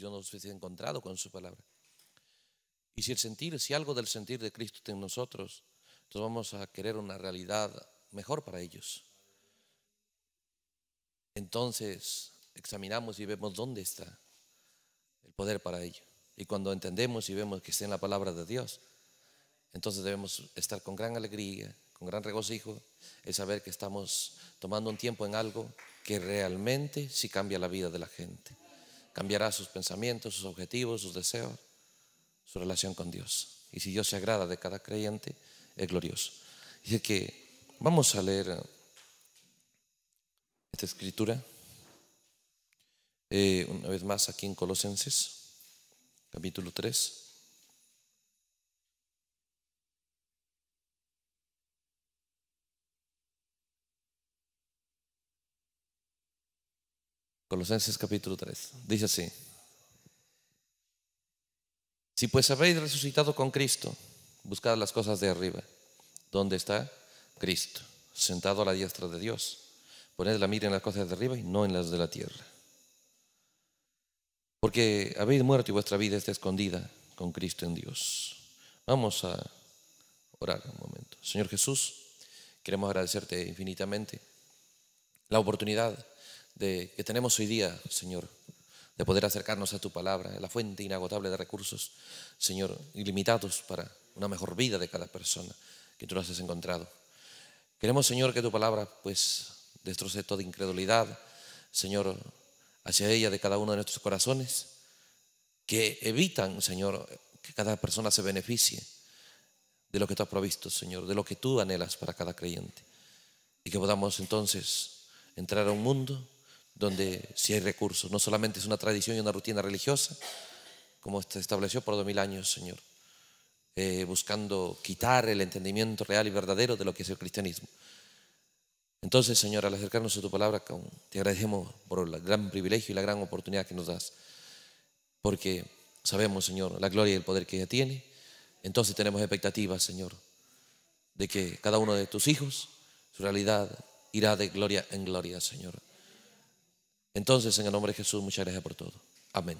yo no encontrado con su palabra. Y si el sentir, si algo del sentir de Cristo está en nosotros, entonces vamos a querer una realidad mejor para ellos. Entonces examinamos y vemos dónde está el poder para ello. Y cuando entendemos y vemos que está en la palabra de Dios, entonces debemos estar con gran alegría, con gran regocijo, el saber que estamos tomando un tiempo en algo que realmente sí cambia la vida de la gente cambiará sus pensamientos, sus objetivos, sus deseos, su relación con Dios. Y si Dios se agrada de cada creyente, es glorioso. Dice que vamos a leer eh, esta escritura eh, una vez más aquí en Colosenses, capítulo 3. Colosenses capítulo 3. Dice así. Si pues habéis resucitado con Cristo, buscad las cosas de arriba, donde está Cristo, sentado a la diestra de Dios. Poned la mira en las cosas de arriba y no en las de la tierra. Porque habéis muerto y vuestra vida está escondida con Cristo en Dios. Vamos a orar un momento. Señor Jesús, queremos agradecerte infinitamente la oportunidad de, que tenemos hoy día, Señor, de poder acercarnos a tu palabra, la fuente inagotable de recursos, Señor, ilimitados para una mejor vida de cada persona que tú nos has encontrado. Queremos, Señor, que tu palabra pues destroce toda incredulidad, Señor, hacia ella de cada uno de nuestros corazones, que evitan, Señor, que cada persona se beneficie de lo que tú has provisto, Señor, de lo que tú anhelas para cada creyente, y que podamos entonces entrar a un mundo donde si hay recursos. No solamente es una tradición y una rutina religiosa, como se estableció por dos mil años, Señor, eh, buscando quitar el entendimiento real y verdadero de lo que es el cristianismo. Entonces, Señor, al acercarnos a tu palabra, te agradecemos por el gran privilegio y la gran oportunidad que nos das, porque sabemos, Señor, la gloria y el poder que ella tiene. Entonces tenemos expectativas, Señor, de que cada uno de tus hijos, su realidad irá de gloria en gloria, Señor. Entonces, en el nombre de Jesús, muchas gracias por todo. Amén.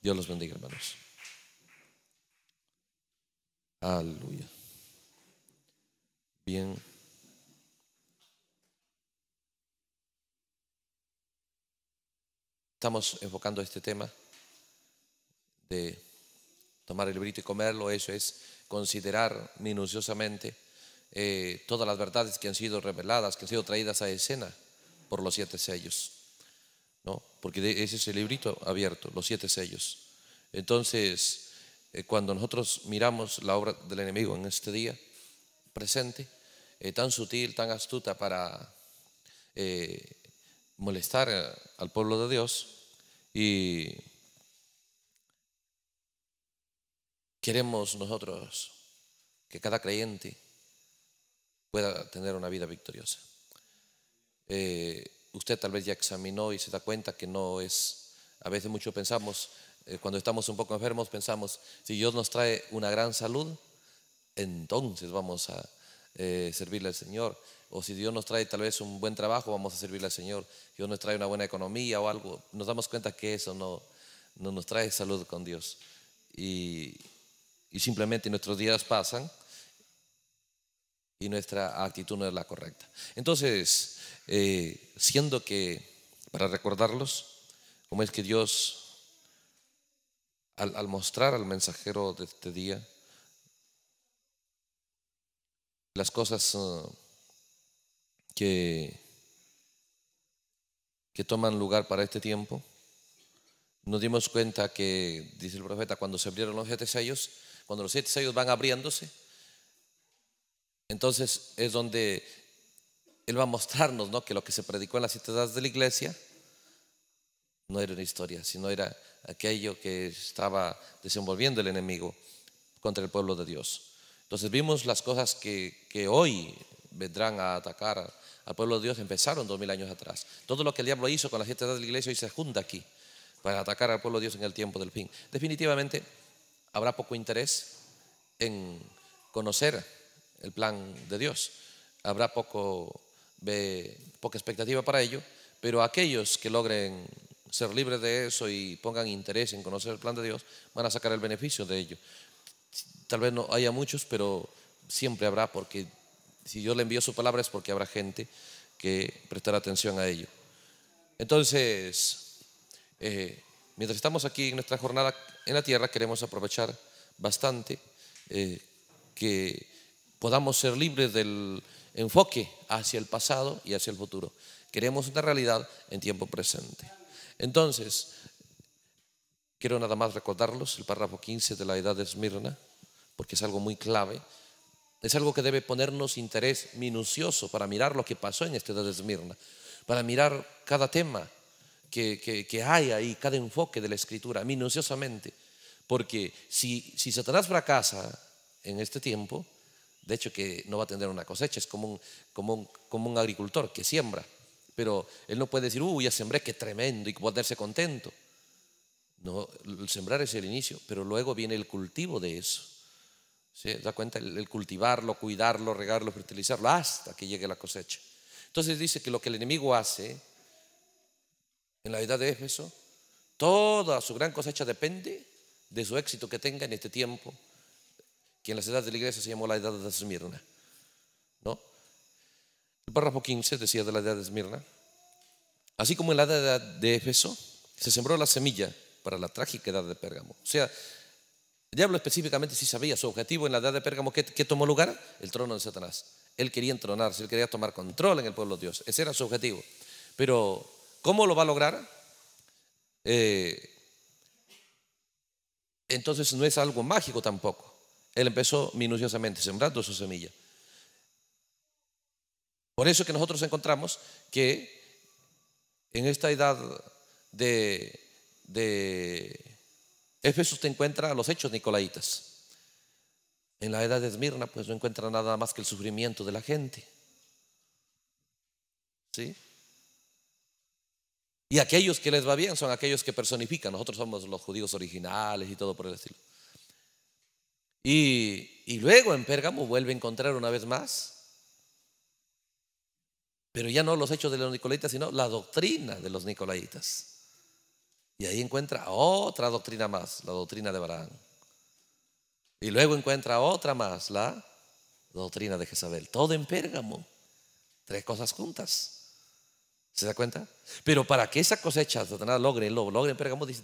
Dios los bendiga, hermanos. Aleluya. Bien. Estamos enfocando este tema de tomar el librito y comerlo. Eso es considerar minuciosamente eh, todas las verdades que han sido reveladas, que han sido traídas a escena por los siete sellos porque ese es el librito abierto, los siete sellos. Entonces, eh, cuando nosotros miramos la obra del enemigo en este día presente, eh, tan sutil, tan astuta para eh, molestar al pueblo de Dios, y queremos nosotros que cada creyente pueda tener una vida victoriosa usted tal vez ya examinó y se da cuenta que no es, a veces mucho pensamos, eh, cuando estamos un poco enfermos, pensamos, si Dios nos trae una gran salud, entonces vamos a eh, servirle al Señor. O si Dios nos trae tal vez un buen trabajo, vamos a servirle al Señor. Dios nos trae una buena economía o algo. Nos damos cuenta que eso no, no nos trae salud con Dios. Y, y simplemente nuestros días pasan y nuestra actitud no es la correcta. Entonces, eh, siendo que, para recordarlos, Como es que Dios, al, mostrar al mensajero de este día, las cosas uh, que, que toman lugar para este tiempo, nos dimos cuenta que, dice el profeta, cuando se abrieron los siete sellos, cuando los siete sellos van abriéndose, entonces es donde Él va a mostrarnos ¿no? que lo que se predicó en las siete de la iglesia no era una historia, sino era aquello que estaba desenvolviendo el enemigo contra el pueblo de Dios. Entonces vimos las cosas que, que hoy vendrán a atacar al pueblo de Dios, empezaron dos mil años atrás. Todo lo que el diablo hizo con las siete de la iglesia hoy se junta aquí para atacar al pueblo de Dios en el tiempo del fin. Definitivamente habrá poco interés en conocer el plan de Dios. Habrá poco, poca expectativa para ello, pero aquellos que logren ser libres de eso y pongan interés en conocer el plan de Dios, van a sacar el beneficio de ello. Tal vez no haya muchos, pero siempre habrá, porque si Dios le envió su palabra es porque habrá gente que prestará atención a ello. Entonces, eh, mientras estamos aquí en nuestra jornada en la tierra, queremos aprovechar bastante eh, que podamos ser libres del enfoque hacia el pasado y hacia el futuro. Queremos una realidad en tiempo presente. Entonces, quiero nada más recordarlos el párrafo 15 de la Edad de Esmirna, porque es algo muy clave. Es algo que debe ponernos interés minucioso para mirar lo que pasó en esta Edad de Esmirna, para mirar cada tema que, hay ahí, cada enfoque de la escritura, minuciosamente. Porque si, si Satanás fracasa en este tiempo, de hecho, que no va a tener una cosecha, es como un, como un, agricultor que siembra. Pero él no puede decir, uy, ya sembré, qué tremendo, y ponerse contento. No, el sembrar es el inicio, pero luego viene el cultivo de eso. ¿Se da cuenta? El cultivarlo, cuidarlo, regarlo, fertilizarlo, hasta que llegue la cosecha. Entonces dice que lo que el enemigo hace en la edad de Éfeso, toda su gran cosecha depende de su éxito que tenga en este tiempo que en las edades de la iglesia se llamó la edad de Esmirna. ¿no? El párrafo 15 decía de la edad de Esmirna. Así como en la edad de Éfeso se sembró la semilla para la trágica edad de Pérgamo. O sea, el diablo específicamente si sabía su objetivo en la edad de Pérgamo. ¿Qué, tomó lugar? El trono de Satanás. Él quería entronarse, él quería tomar control en el pueblo de Dios. Ese era su objetivo. Pero, ¿cómo lo va a lograr? Eh, entonces no es algo mágico tampoco. Él empezó minuciosamente sembrando su semilla. Por eso que nosotros encontramos que en esta edad de, de Éfeso te encuentra los hechos nicolaitas. En la edad de Esmirna, pues no encuentra nada más que el sufrimiento de la gente. ¿Sí? Y aquellos que les va bien son aquellos que personifican. Nosotros somos los judíos originales y todo por el estilo. Y, luego en Pérgamo vuelve a encontrar una vez más, pero ya no los hechos de los nicolaitas, sino la doctrina de los nicolaitas. Y ahí encuentra otra doctrina más, la doctrina de Barán. Y luego encuentra otra más, la doctrina de Jezabel. Todo en Pérgamo. Tres cosas juntas. ¿Se da cuenta? Pero para que esa cosecha Satanás logre, lo logre en Pérgamo, dice,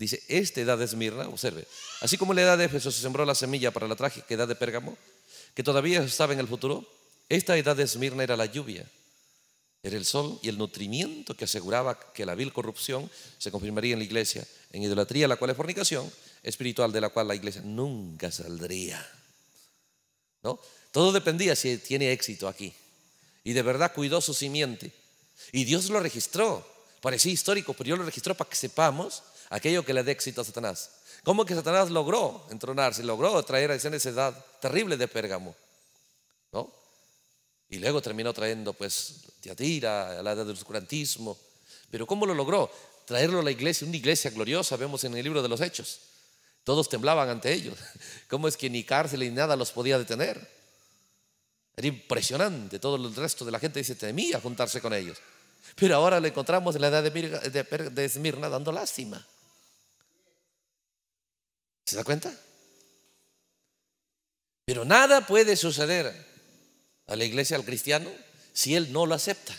Dice, esta edad de Esmirna, observe, así como la edad de Éfeso se sembró la semilla para la trágica edad de Pérgamo, que todavía estaba en el futuro, esta edad de Esmirna era la lluvia, era el sol y el nutrimiento que aseguraba que la vil corrupción se confirmaría en la iglesia, en idolatría, la cual es fornicación espiritual, de la cual la iglesia nunca saldría. ¿No? Todo dependía si tiene éxito aquí. Y de verdad cuidó su simiente. Y Dios lo registró. Parecía histórico, pero Dios lo registró para que sepamos aquello que le dé éxito a Satanás. ¿Cómo que Satanás logró entronarse, logró traer a esa edad terrible de Pérgamo? ¿No? Y luego terminó trayendo pues Tiatira, la edad del oscurantismo. Pero ¿cómo lo logró? Traerlo a la iglesia, una iglesia gloriosa, vemos en el libro de los Hechos. Todos temblaban ante ellos. ¿Cómo es que ni cárcel ni nada los podía detener? Era impresionante. Todo el resto de la gente se temía juntarse con ellos. Pero ahora lo encontramos en la edad de, de Esmirna dando lástima. ¿Se da cuenta? Pero nada puede suceder a la iglesia, al cristiano, si él no lo acepta.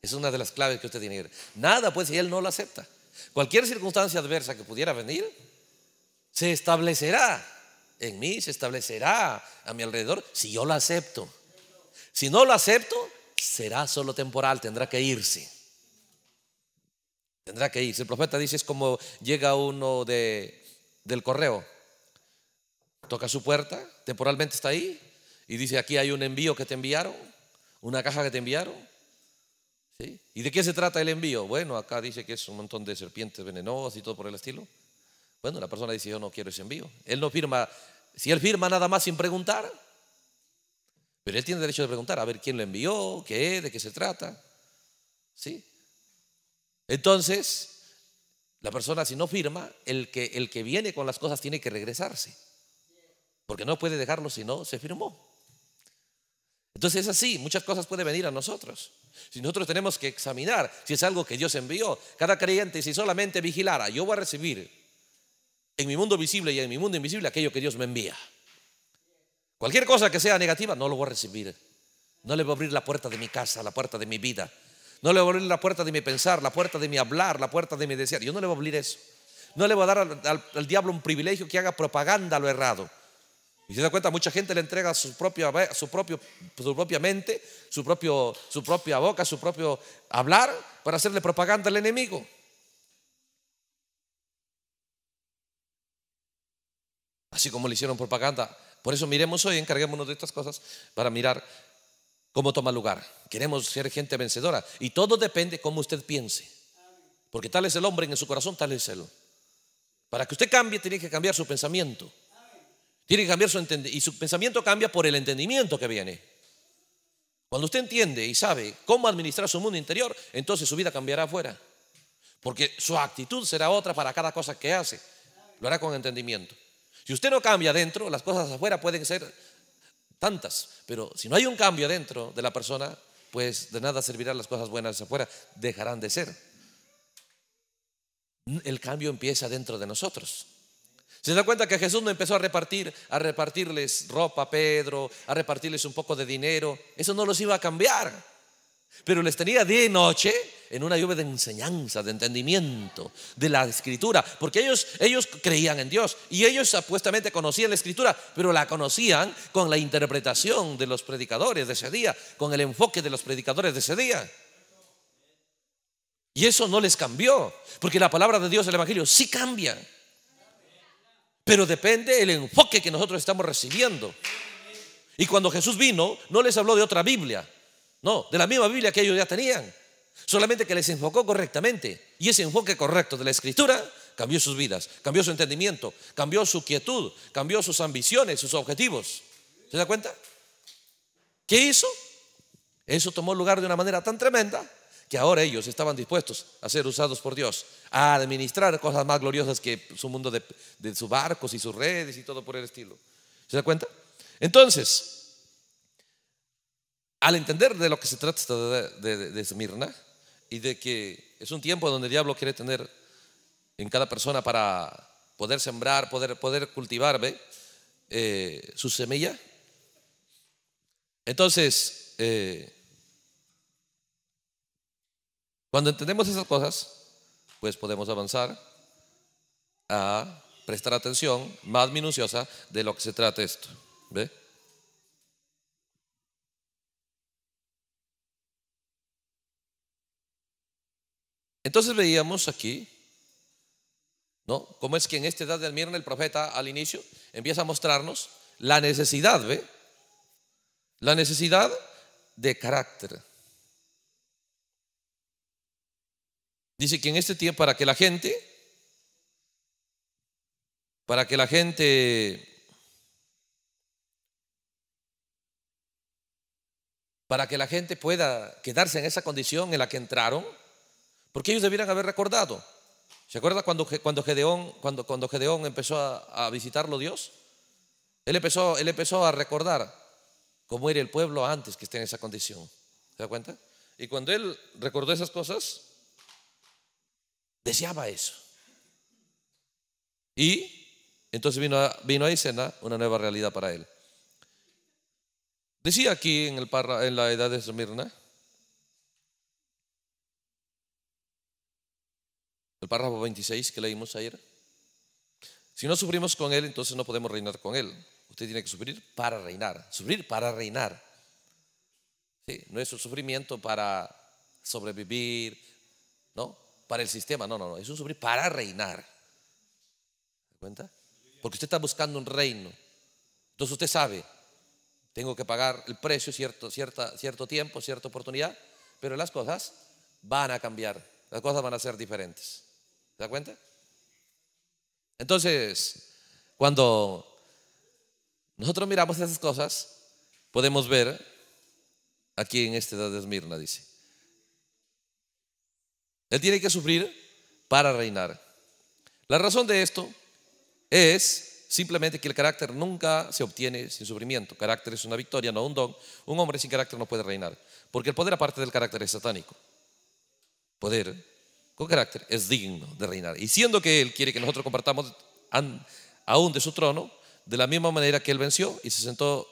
Es una de las claves que usted tiene que ver. Nada puede si él no lo acepta. Cualquier circunstancia adversa que pudiera venir, se establecerá en mí, se establecerá a mi alrededor si yo lo acepto. Si no lo acepto, será solo temporal, tendrá que irse. Tendrá que irse. El profeta dice, es como llega uno de del correo. Toca su puerta, temporalmente está ahí, y dice, aquí hay un envío que te enviaron, una caja que te enviaron. ¿Sí? ¿Y de qué se trata el envío? Bueno, acá dice que es un montón de serpientes venenosas y todo por el estilo. Bueno, la persona dice, yo no quiero ese envío. Él no firma, si él firma nada más sin preguntar, pero él tiene derecho de preguntar, a ver quién lo envió, qué es, de qué se trata. ¿Sí? Entonces, la persona si no firma, el que, el que viene con las cosas tiene que regresarse. Porque no puede dejarlo si no se firmó. Entonces es así, muchas cosas pueden venir a nosotros. Si nosotros tenemos que examinar si es algo que Dios envió, cada creyente si solamente vigilara, yo voy a recibir en mi mundo visible y en mi mundo invisible aquello que Dios me envía. Cualquier cosa que sea negativa, no lo voy a recibir. No le voy a abrir la puerta de mi casa, la puerta de mi vida, no le voy a abrir la puerta de mi pensar, la puerta de mi hablar, la puerta de mi desear. Yo no le voy a abrir eso. No le voy a dar al, diablo un privilegio que haga propaganda a lo errado. Y se da cuenta, mucha gente le entrega su, propia, su, propio, su propia mente, su, propio, su propia boca, su propio hablar para hacerle propaganda al enemigo. Así como le hicieron propaganda. Por eso miremos hoy, encarguémonos de estas cosas para mirar cómo toma lugar. Queremos ser gente vencedora. Y todo depende cómo usted piense. Porque tal es el hombre en su corazón, tal es él. Para que usted cambie, tiene que cambiar su pensamiento. Tiene que cambiar su entendimiento. Y su pensamiento cambia por el entendimiento que viene. Cuando usted entiende y sabe cómo administrar su mundo interior, entonces su vida cambiará afuera. Porque su actitud será otra para cada cosa que hace. Lo hará con entendimiento. Si usted no cambia adentro, las cosas afuera pueden ser tantas, pero si no hay un cambio dentro de la persona, pues de nada servirán las cosas buenas afuera, dejarán de ser. El cambio empieza dentro de nosotros. Se da cuenta que Jesús no empezó a repartir, a repartirles ropa a Pedro, a repartirles un poco de dinero. Eso no los iba a cambiar. Pero les tenía día y noche en una lluvia de enseñanza, de entendimiento, de la escritura, porque ellos, ellos creían en Dios y ellos apuestamente conocían la escritura, pero la conocían con la interpretación de los predicadores de ese día, con el enfoque de los predicadores de ese día. Y eso no les cambió, porque la palabra de Dios, el Evangelio, sí cambia. Pero depende el enfoque que nosotros estamos recibiendo. Y cuando Jesús vino, no les habló de otra Biblia, no, de la misma Biblia que ellos ya tenían. Solamente que les enfocó correctamente. Y ese enfoque correcto de la escritura cambió sus vidas, cambió su entendimiento, cambió su quietud, cambió sus ambiciones, sus objetivos. ¿Se da cuenta? ¿Qué hizo? Eso tomó lugar de una manera tan tremenda que ahora ellos estaban dispuestos a ser usados por Dios, a administrar cosas más gloriosas que su mundo de, de sus barcos y sus redes y todo por el estilo. ¿Se da cuenta? Entonces, al entender de lo que se trata de, de, Esmirna y de que es un tiempo donde el diablo quiere tener en cada persona para poder sembrar, poder, poder cultivar ¿ve? Eh, su semilla. Entonces, eh, cuando entendemos esas cosas, pues podemos avanzar a prestar atención más minuciosa de lo que se trata esto. ¿Ve? Entonces veíamos aquí, ¿no? Cómo es que en esta edad del Mirna el profeta al inicio empieza a mostrarnos la necesidad, ¿ve? La necesidad de carácter. Dice que en este tiempo, para que la gente, para que la gente, para que la gente pueda quedarse en esa condición en la que entraron, porque ellos debieran haber recordado. ¿Se acuerda cuando, cuando, Gedeón, cuando, cuando Gedeón empezó a, visitarlo Dios? Él empezó, él empezó a recordar cómo era el pueblo antes que esté en esa condición. ¿Se da cuenta? Y cuando él recordó esas cosas, deseaba eso. Y entonces vino a, vino a escena una nueva realidad para él. Decía aquí en, el en la edad de Smirna, párrafo 26 que leímos ayer. Si no sufrimos con Él, entonces no podemos reinar con Él. Usted tiene que sufrir para reinar, sufrir para reinar. no es un sufrimiento para sobrevivir, ¿no? Para el sistema, no, no, no, es un sufrir para reinar. ¿Se cuenta? Porque usted está buscando un reino. Entonces usted sabe, tengo que pagar el precio cierto, cierta, cierto tiempo, cierta oportunidad, pero las cosas van a cambiar, las cosas van a ser diferentes. ¿Se da cuenta? Entonces, cuando nosotros miramos esas cosas, podemos ver aquí en esta edad de Esmirna, dice. Él tiene que sufrir para reinar. La razón de esto es simplemente que el carácter nunca se obtiene sin sufrimiento. Carácter es una victoria, no un don. Un hombre sin carácter no puede reinar, porque el poder aparte del carácter es satánico. Poder con carácter, es digno de reinar. Y siendo que Él quiere que nosotros compartamos aún de su trono, de la misma manera que Él venció y se sentó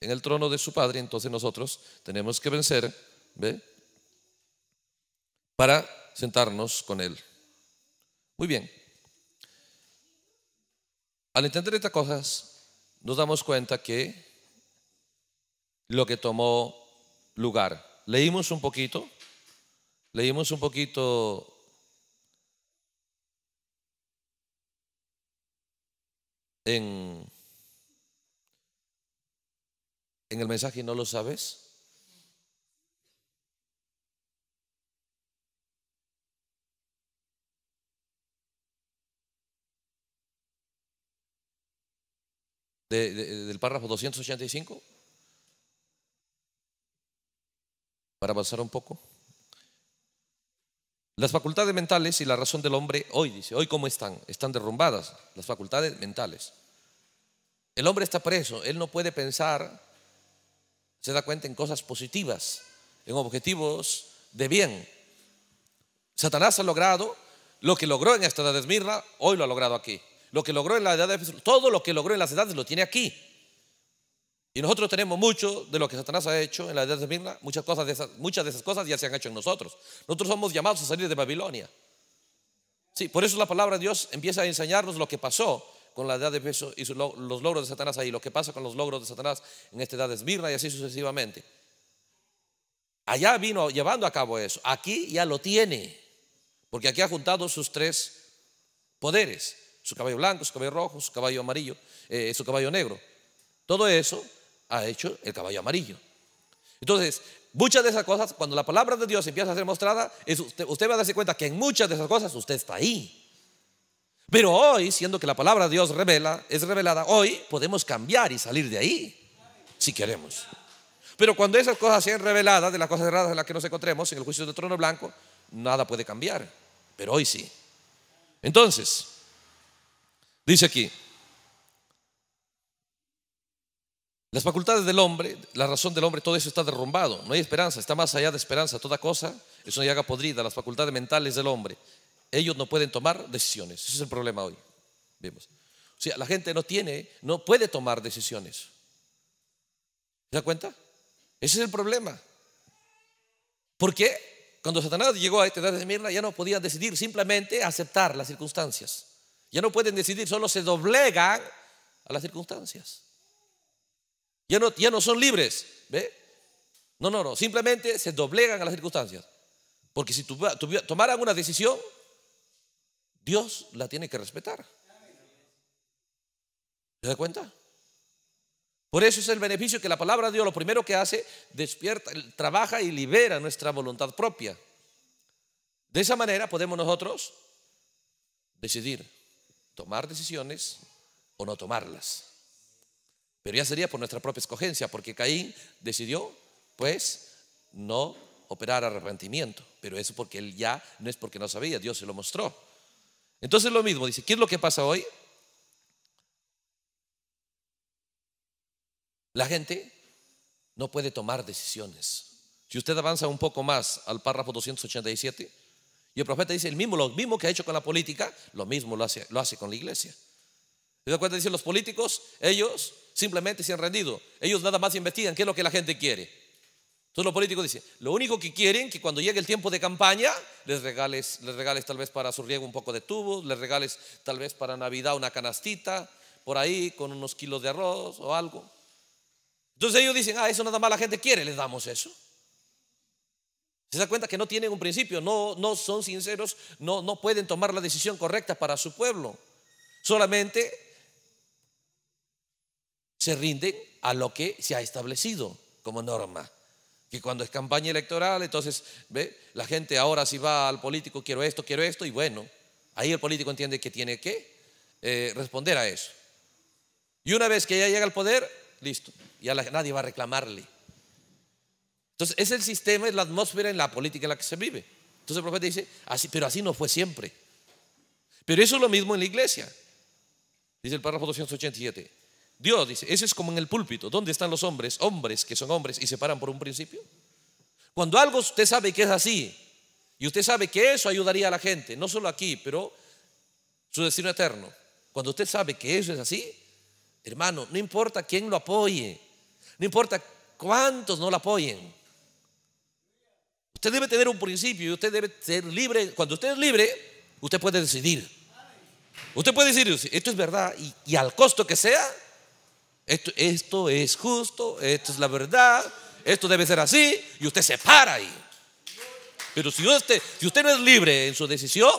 en el trono de su Padre, entonces nosotros tenemos que vencer, ¿ve? Para sentarnos con Él. Muy bien. Al entender estas cosas, nos damos cuenta que lo que tomó lugar. Leímos un poquito Leímos un poquito en, el mensaje no lo sabes. del párrafo 285 para pasar un poco. Las facultades mentales y la razón del hombre hoy, dice, hoy cómo están, están derrumbadas las facultades mentales. El hombre está preso, él no puede pensar, se da cuenta en cosas positivas, en objetivos de bien. Satanás ha logrado lo que logró en esta edad de Esmirna, hoy lo ha logrado aquí. Lo que logró en la edad de todo lo que logró en las edades lo tiene aquí. Y nosotros tenemos mucho de lo que Satanás ha hecho en la edad de Esmirna, muchas, cosas de esas, muchas de esas cosas ya se han hecho en nosotros. Nosotros somos llamados a salir de Babilonia. Sí, por eso la palabra de Dios empieza a enseñarnos lo que pasó con la edad de peso y los logros de Satanás ahí, lo que pasa con los logros de Satanás en esta edad de Esmirna y así sucesivamente. Allá vino llevando a cabo eso, aquí ya lo tiene, porque aquí ha juntado sus tres poderes, su caballo blanco, su caballo rojo, su caballo amarillo, eh, su caballo negro. Todo eso ha hecho el caballo amarillo. Entonces, muchas de esas cosas, cuando la palabra de Dios empieza a ser mostrada, usted, va a darse cuenta que en muchas de esas cosas usted está ahí. Pero hoy, siendo que la palabra de Dios revela, es revelada, hoy podemos cambiar y salir de ahí, si queremos. Pero cuando esas cosas sean reveladas, de las cosas erradas en las que nos encontremos, en el juicio del trono blanco, nada puede cambiar. Pero hoy sí. Entonces, dice aquí, Las facultades del hombre, la razón del hombre, todo eso está derrumbado. No hay esperanza, está más allá de esperanza. Toda cosa es una llaga podrida. Las facultades mentales del hombre, ellos no pueden tomar decisiones. Ese es el problema hoy. Vemos. O sea, la gente no tiene, no puede tomar decisiones. ¿Se da cuenta? Ese es el problema. Porque Cuando Satanás llegó a esta edad de ya no podía decidir, simplemente aceptar las circunstancias. Ya no pueden decidir, solo se doblegan a las circunstancias. Ya no, ya no son libres. ¿Ve? No, no, no. Simplemente se doblegan a las circunstancias. Porque si tú tomaran una decisión, Dios la tiene que respetar. ¿Te da cuenta? Por eso es el beneficio que la palabra de Dios lo primero que hace, despierta, trabaja y libera nuestra voluntad propia. De esa manera podemos nosotros decidir tomar decisiones o no tomarlas. Pero ya sería por nuestra propia escogencia, porque Caín decidió, pues, no operar arrepentimiento. Pero eso porque él ya no es porque no sabía, Dios se lo mostró. Entonces lo mismo, dice, ¿qué es lo que pasa hoy? La gente no puede tomar decisiones. Si usted avanza un poco más al párrafo 287, y el profeta dice el mismo, lo mismo que ha hecho con la política, lo mismo lo hace, lo hace con la iglesia. ¿Se da cuenta? Dice los políticos, ellos simplemente se han rendido. Ellos nada más investigan qué es lo que la gente quiere. Entonces los políticos dicen, lo único que quieren que cuando llegue el tiempo de campaña les regales, les regales tal vez para su riego un poco de tubos, les regales tal vez para Navidad una canastita por ahí con unos kilos de arroz o algo. Entonces ellos dicen, ah, eso nada más la gente quiere, les damos eso. Se da cuenta que no tienen un principio, no, no son sinceros, no, no pueden tomar la decisión correcta para su pueblo. Solamente se rinden a lo que se ha establecido como norma. Que cuando es campaña electoral, entonces, ve, la gente ahora si va al político, quiero esto, quiero esto, y bueno, ahí el político entiende que tiene que eh, responder a eso. Y una vez que ya llega al poder, listo, ya nadie va a reclamarle. Entonces, es el sistema, es la atmósfera en la política en la que se vive. Entonces el profeta dice, así, pero así no fue siempre. Pero eso es lo mismo en la iglesia. Dice el párrafo 287. Dios dice, eso es como en el púlpito. ¿Dónde están los hombres? Hombres que son hombres y se paran por un principio. Cuando algo usted sabe que es así y usted sabe que eso ayudaría a la gente, no solo aquí, pero su destino eterno. Cuando usted sabe que eso es así, hermano, no importa quién lo apoye, no importa cuántos no lo apoyen. Usted debe tener un principio y usted debe ser libre. Cuando usted es libre, usted puede decidir. Usted puede decir, esto es verdad y, y al costo que sea, esto, es justo, esto es la verdad, esto debe ser así, y usted se para ahí. Pero si usted, si usted no es libre en su decisión,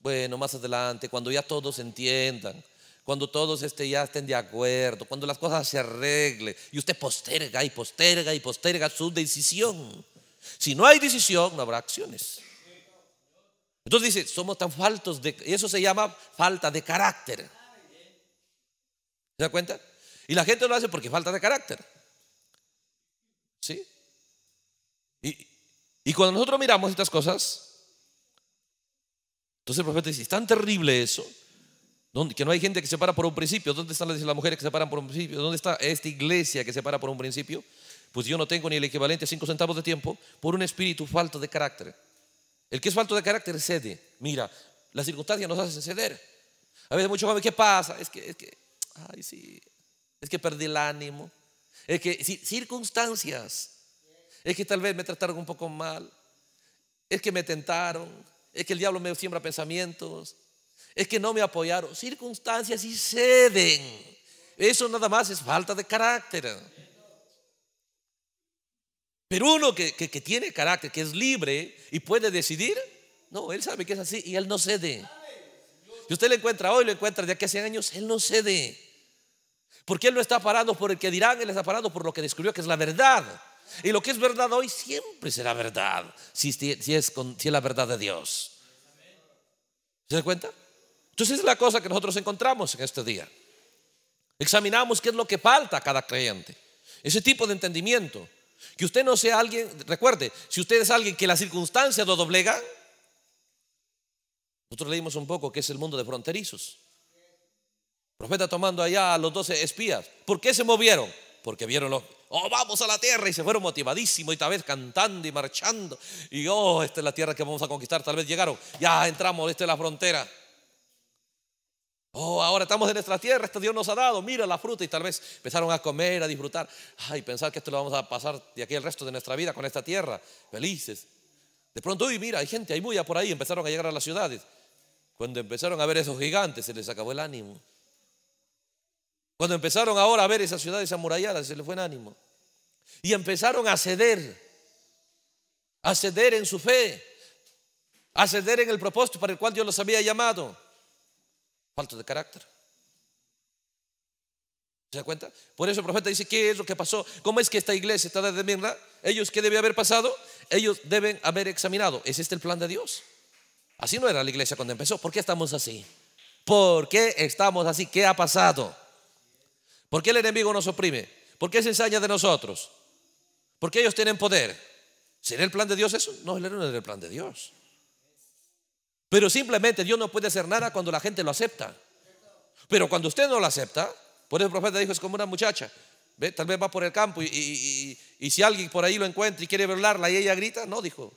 bueno, más adelante, cuando ya todos entiendan, cuando todos este, ya estén de acuerdo, cuando las cosas se arreglen, y usted posterga y posterga y posterga su decisión. Si no hay decisión, no habrá acciones. Entonces dice, somos tan faltos de... Eso se llama falta de carácter. ¿Se da cuenta? Y la gente lo hace porque falta de carácter. ¿Sí? Y, cuando nosotros miramos estas cosas, entonces el profeta dice, es tan terrible eso, que no hay gente que se para por un principio. ¿Dónde están las, mujeres que se paran por un principio? ¿Dónde está esta iglesia que se para por un principio? Pues yo no tengo ni el equivalente a cinco centavos de tiempo por un espíritu falto de carácter. El que es falto de carácter cede. Mira, las circunstancias nos hacen ceder. A veces muchos jóvenes, ¿qué pasa? es que ay, sí, es que perdí el ánimo, es que circunstancias, es que tal vez me trataron un poco mal, es que me tentaron, es que el diablo me siembra pensamientos, es que no me apoyaron, circunstancias y ceden. Eso nada más es falta de carácter. Pero uno que, que tiene carácter, que es libre y puede decidir, no, él sabe que es así y él no cede y usted lo encuentra hoy, lo encuentra de aquí a 100 años, Él no cede. Porque Él no está parado por el que dirán, Él está parado por lo que descubrió que es la verdad. Y lo que es verdad hoy siempre será verdad, si, es, la verdad de Dios. ¿Se da cuenta? Entonces es la cosa que nosotros encontramos en este día. Examinamos qué es lo que falta a cada creyente. Ese tipo de entendimiento. Que usted no sea alguien, recuerde, si usted es alguien que las circunstancias lo doblega nosotros leímos un poco que es el mundo de fronterizos. profeta tomando allá a los doce espías. ¿Por qué se movieron? Porque vieron los, oh, vamos a la tierra y se fueron motivadísimos y tal vez cantando y marchando. Y, oh, esta es la tierra que vamos a conquistar. Tal vez llegaron, ya entramos, esta es la frontera. Oh, ahora estamos en nuestra tierra, este Dios nos ha dado, mira la fruta y tal vez empezaron a comer, a disfrutar. Ay, pensar que esto lo vamos a pasar de aquí el resto de nuestra vida con esta tierra, felices. De pronto, uy, mira, hay gente, hay bulla por ahí, empezaron a llegar a las ciudades. Cuando empezaron a ver esos gigantes, se les acabó el ánimo. Cuando empezaron ahora a ver esas ciudades amuralladas, se les fue el ánimo. Y empezaron a ceder, a ceder en su fe, a ceder en el propósito para el cual Dios los había llamado. Falta de carácter. ¿Se da cuenta? Por eso el profeta dice, ¿qué es lo que pasó? ¿Cómo es que esta iglesia está de Mirna? ¿Ellos qué debe haber pasado? Ellos deben haber examinado. ¿Es este el plan de Dios? Así no era la iglesia cuando empezó. ¿Por qué estamos así? ¿Por qué estamos así? ¿Qué ha pasado? ¿Por qué el enemigo nos oprime? ¿Por qué se ensaña de nosotros? ¿Por qué ellos tienen poder? ¿Será el plan de Dios eso? No, no es el plan de Dios. Pero simplemente Dios no puede hacer nada cuando la gente lo acepta. Pero cuando usted no lo acepta, por eso el profeta dijo, es como una muchacha, ¿ve? tal vez va por el campo y, y, si alguien por ahí lo encuentra y quiere violarla y ella grita, no, dijo,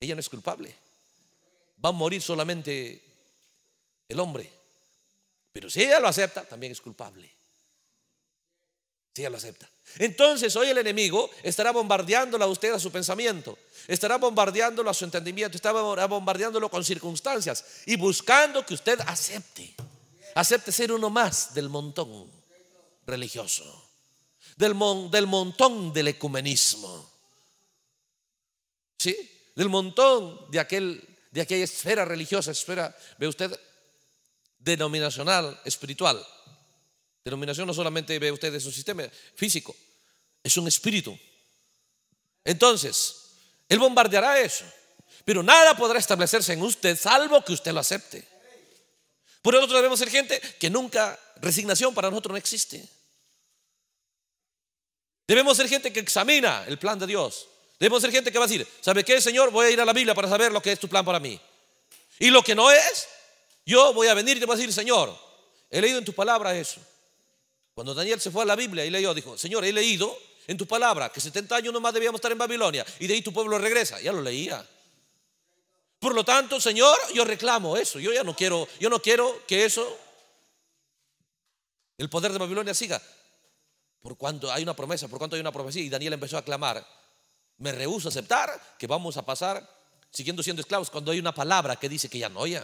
ella no es culpable va a morir solamente el hombre. Pero si ella lo acepta, también es culpable. Si ella lo acepta. Entonces hoy el enemigo estará bombardeándola a usted a su pensamiento, estará bombardeándolo a su entendimiento, estará bombardeándolo con circunstancias y buscando que usted acepte, acepte ser uno más del montón religioso, del, del montón del ecumenismo, ¿sí? del montón de aquel de aquella esfera religiosa, esfera, ve usted, denominacional, espiritual. Denominación no solamente ve usted de un sistema físico, es un espíritu. Entonces, Él bombardeará eso, pero nada podrá establecerse en usted salvo que usted lo acepte. Por eso debemos ser gente que nunca, resignación para nosotros no existe. Debemos ser gente que examina el plan de Dios, Debemos ser gente que va a decir, ¿sabe qué, Señor? Voy a ir a la Biblia para saber lo que es tu plan para mí. Y lo que no es, yo voy a venir y te voy a decir, Señor, he leído en tu palabra eso. Cuando Daniel se fue a la Biblia y leyó, dijo, Señor, he leído en tu palabra que 70 años no más debíamos estar en Babilonia y de ahí tu pueblo regresa. Ya lo leía. Por lo tanto, Señor, yo reclamo eso. Yo ya no quiero, yo no quiero que eso, el poder de Babilonia siga. Por cuanto hay una promesa, por cuanto hay una profecía. Y Daniel empezó a clamar me rehúso a aceptar que vamos a pasar siguiendo siendo esclavos cuando hay una palabra que dice que ya no ya.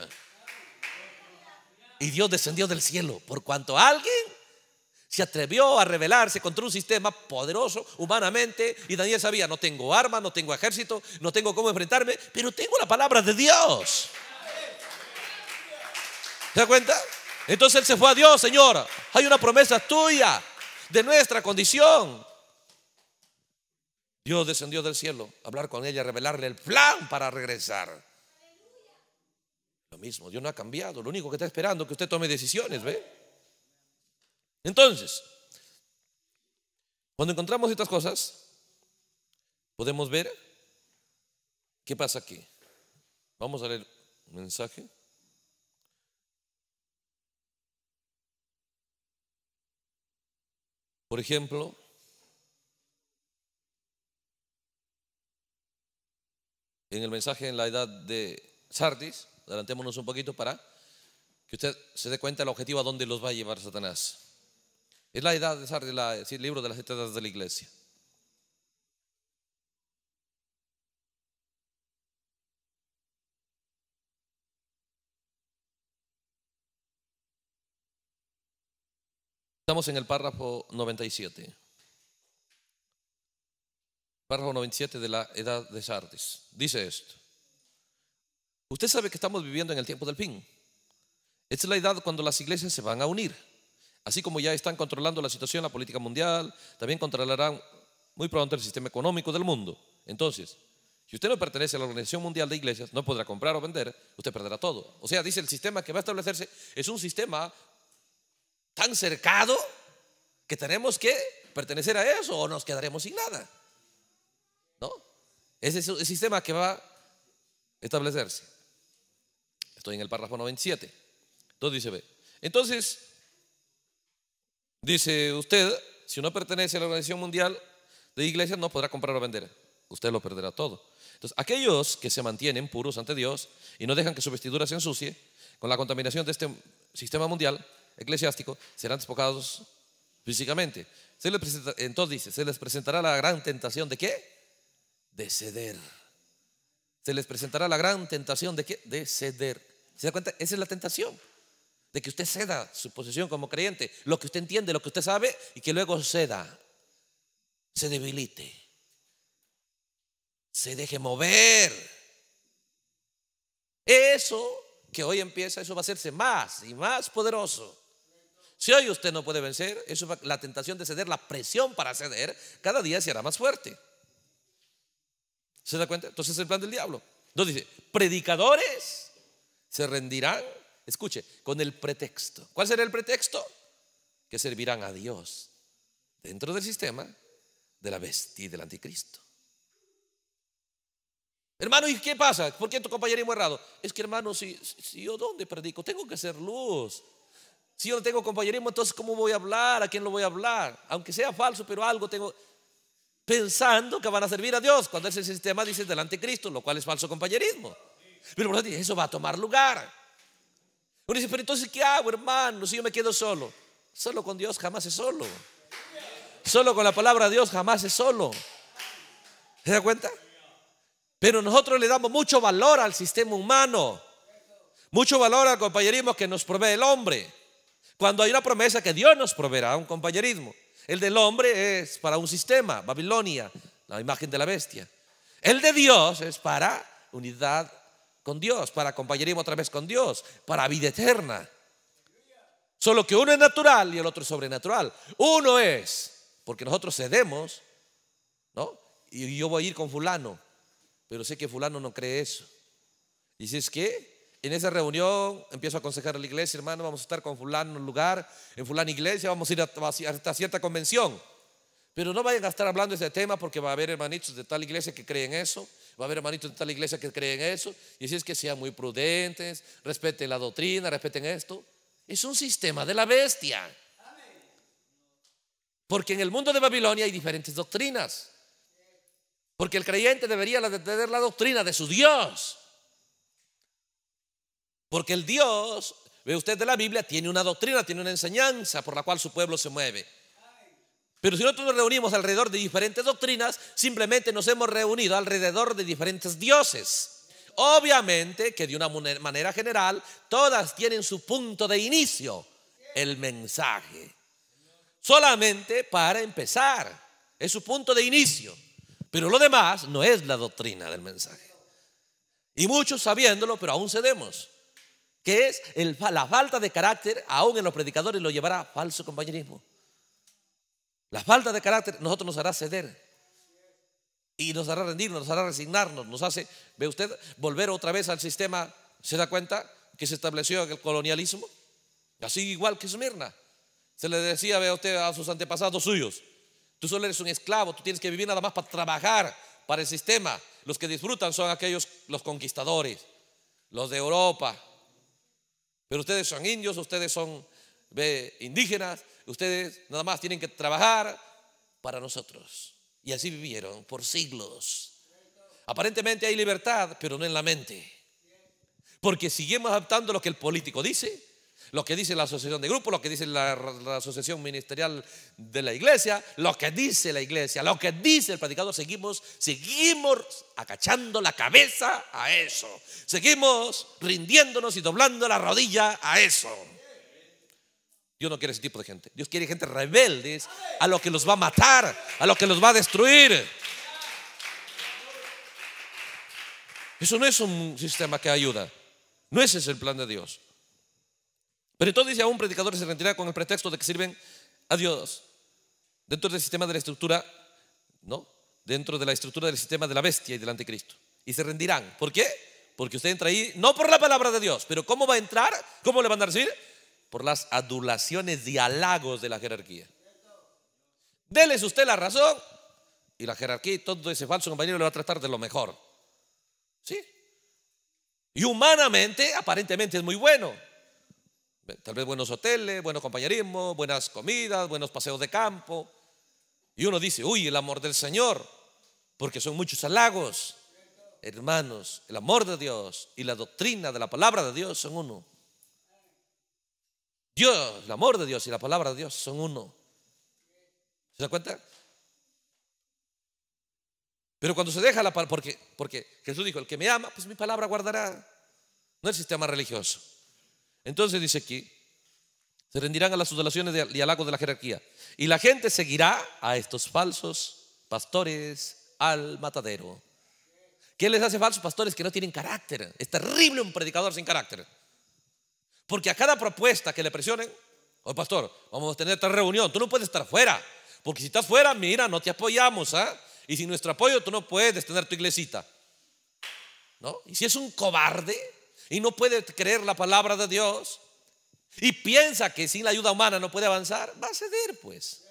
Y Dios descendió del cielo por cuanto alguien se atrevió a rebelarse contra un sistema poderoso humanamente y Daniel sabía, no tengo armas, no tengo ejército, no tengo cómo enfrentarme, pero tengo la palabra de Dios. ¿Se da cuenta? Entonces él se fue a Dios, Señor, hay una promesa tuya de nuestra condición. Dios descendió del cielo hablar con ella, revelarle el plan para regresar. Lo mismo, Dios no ha cambiado. Lo único que está esperando es que usted tome decisiones, ¿ve? Entonces, cuando encontramos estas cosas, podemos ver qué pasa aquí. Vamos a leer un mensaje. Por ejemplo, en el mensaje en la edad de Sardis, adelantémonos un poquito para que usted se dé cuenta del objetivo a dónde los va a llevar Satanás. Es la edad de Sardis, el libro de las edades de la iglesia. Estamos en el párrafo 97 párrafo 97 de la Edad de Sardes. Dice esto. Usted sabe que estamos viviendo en el tiempo del fin. Esta es la edad cuando las iglesias se van a unir. Así como ya están controlando la situación, la política mundial, también controlarán muy pronto el sistema económico del mundo. Entonces, si usted no pertenece a la Organización Mundial de Iglesias, no podrá comprar o vender, usted perderá todo. O sea, dice el sistema que va a establecerse es un sistema tan cercado que tenemos que pertenecer a eso o nos quedaremos sin nada es el sistema que va a establecerse. Estoy en el párrafo 97. Entonces dice, ve. Entonces, dice usted, si no pertenece a la Organización Mundial de Iglesias, no podrá comprar o vender. Usted lo perderá todo. Entonces, aquellos que se mantienen puros ante Dios y no dejan que su vestidura se ensucie con la contaminación de este sistema mundial eclesiástico, serán despojados físicamente. entonces dice, se les presentará la gran tentación de qué? de ceder. Se les presentará la gran tentación de, que de ceder. ¿Se da cuenta? Esa es la tentación. De que usted ceda su posición como creyente, lo que usted entiende, lo que usted sabe, y que luego ceda, se debilite, se deje mover. Eso que hoy empieza, eso va a hacerse más y más poderoso. Si hoy usted no puede vencer, eso la tentación de ceder, la presión para ceder, cada día se hará más fuerte. ¿Se da cuenta? Entonces es el plan del diablo. Entonces dice, predicadores se rendirán, escuche, con el pretexto. ¿Cuál será el pretexto? Que servirán a Dios dentro del sistema de la bestia del anticristo. Hermano, ¿y qué pasa? ¿Por qué tu compañerismo errado? Es que hermano, si, yo dónde predico, tengo que ser luz. Si yo no tengo compañerismo, entonces ¿cómo voy a hablar? ¿A quién lo voy a hablar? Aunque sea falso, pero algo tengo pensando que van a servir a Dios, cuando ese sistema dice del anticristo, lo cual es falso compañerismo. Pero por eso eso va a tomar lugar. Uno dice, pero entonces, ¿qué hago, hermano? Si yo me quedo solo. Solo con Dios jamás es solo. Solo con la palabra de Dios jamás es solo. ¿Se da cuenta? Pero nosotros le damos mucho valor al sistema humano. Mucho valor al compañerismo que nos provee el hombre. Cuando hay una promesa que Dios nos proveerá un compañerismo. El del hombre es para un sistema, Babilonia, la imagen de la bestia. El de Dios es para unidad con Dios, para compañerismo otra vez con Dios, para vida eterna. Solo que uno es natural y el otro es sobrenatural. Uno es, porque nosotros cedemos, ¿no? Y yo voy a ir con fulano, pero sé que fulano no cree eso. Dices, que en esa reunión empiezo a aconsejar a la iglesia, hermano, vamos a estar con fulano en un lugar, en fulano iglesia, vamos a ir hasta cierta convención. Pero no vayan a estar hablando de ese tema porque va a haber hermanitos de tal iglesia que creen eso, va a haber hermanitos de tal iglesia que creen eso, y así es que sean muy prudentes, respeten la doctrina, respeten esto. Es un sistema de la bestia. Porque en el mundo de Babilonia hay diferentes doctrinas. Porque el creyente debería tener la doctrina de su Dios porque el Dios, ve usted de la Biblia, tiene una doctrina, tiene una enseñanza por la cual su pueblo se mueve. Pero si nosotros nos reunimos alrededor de diferentes doctrinas, simplemente nos hemos reunido alrededor de diferentes dioses. Obviamente que de una manera general, todas tienen su punto de inicio, el mensaje. Solamente para empezar, es su punto de inicio. Pero lo demás no es la doctrina del mensaje. Y muchos sabiéndolo, pero aún cedemos que es la falta de carácter, aún en los predicadores, lo llevará a falso compañerismo. La falta de carácter nosotros nos hará ceder y nos hará rendirnos, nos hará resignarnos, nos hace, ve usted, volver otra vez al sistema, ¿se da cuenta? Que se estableció en el colonialismo, así igual que mirna Se le decía, ve usted, a sus antepasados suyos, tú solo eres un esclavo, tú tienes que vivir nada más para trabajar para el sistema. Los que disfrutan son aquellos, los conquistadores, los de Europa, pero ustedes son indios, ustedes son indígenas, ustedes nada más tienen que trabajar para nosotros. Y así vivieron por siglos. Aparentemente hay libertad, pero no en la mente. Porque seguimos adaptando lo que el político dice, lo que dice la asociación de grupos, lo que dice la, asociación ministerial de la iglesia, lo que dice la iglesia, lo que dice el predicador, seguimos, seguimos acachando la cabeza a eso. Seguimos rindiéndonos y doblando la rodilla a eso. Dios no quiere ese tipo de gente. Dios quiere gente rebeldes a lo que los va a matar, a lo que los va a destruir. Eso no es un sistema que ayuda. No ese es el plan de Dios. Pero entonces dice, un predicador se rendirá con el pretexto de que sirven a Dios dentro del sistema de la estructura, ¿no? Dentro de la estructura del sistema de la bestia y del anticristo. Y se rendirán. ¿Por qué? Porque usted entra ahí, no por la palabra de Dios, pero ¿cómo va a entrar? ¿Cómo le van a recibir? Por las adulaciones y halagos de la jerarquía. Deles usted la razón y la jerarquía y todo ese falso compañero le va a tratar de lo mejor. ¿Sí? Y humanamente, aparentemente es muy bueno. Tal vez buenos hoteles, buenos compañerismos, buenas comidas, buenos paseos de campo. Y uno dice, uy, el amor del Señor, porque son muchos halagos. Hermanos, el amor de Dios y la doctrina de la palabra de Dios son uno. Dios, el amor de Dios y la palabra de Dios son uno. ¿Se da cuenta? Pero cuando se deja la palabra, porque, porque Jesús dijo, el que me ama, pues mi palabra guardará. No el sistema religioso. Entonces dice aquí, se rendirán a las sudalaciones y lago de la jerarquía. Y la gente seguirá a estos falsos pastores al matadero. ¿Qué les hace falsos pastores que no tienen carácter? Es terrible un predicador sin carácter. Porque a cada propuesta que le presionen, oh pastor, vamos a tener esta reunión, tú no puedes estar fuera. Porque si estás fuera, mira, no te apoyamos. ¿ah? Y sin nuestro apoyo, tú no puedes tener tu iglesita. ¿No? Y si es un cobarde, y no puede creer la palabra de Dios y piensa que sin la ayuda humana no puede avanzar, va a ceder pues.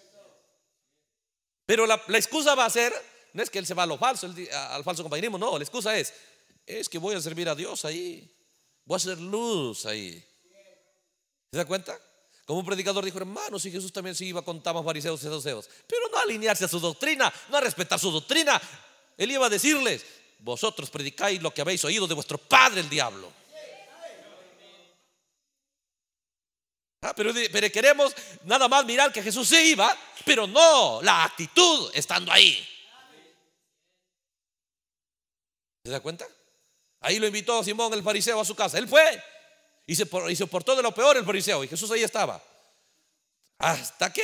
Pero la, excusa va a ser, no es que él se va a lo falso, al falso compañerismo, no, la excusa es, es que voy a servir a Dios ahí, voy a hacer luz ahí. ¿Se da cuenta? Como un predicador dijo, hermanos, si Jesús también se iba con a fariseos y saduceos, pero no alinearse a su doctrina, no a respetar su doctrina. Él iba a decirles, vosotros predicáis lo que habéis oído de vuestro padre el diablo. Ah, pero, queremos nada más mirar que Jesús se iba, pero no la actitud estando ahí. ¿Se da cuenta? Ahí lo invitó Simón el fariseo a su casa. Él fue y se, portó de lo peor el fariseo. Y Jesús ahí estaba. ¿Hasta que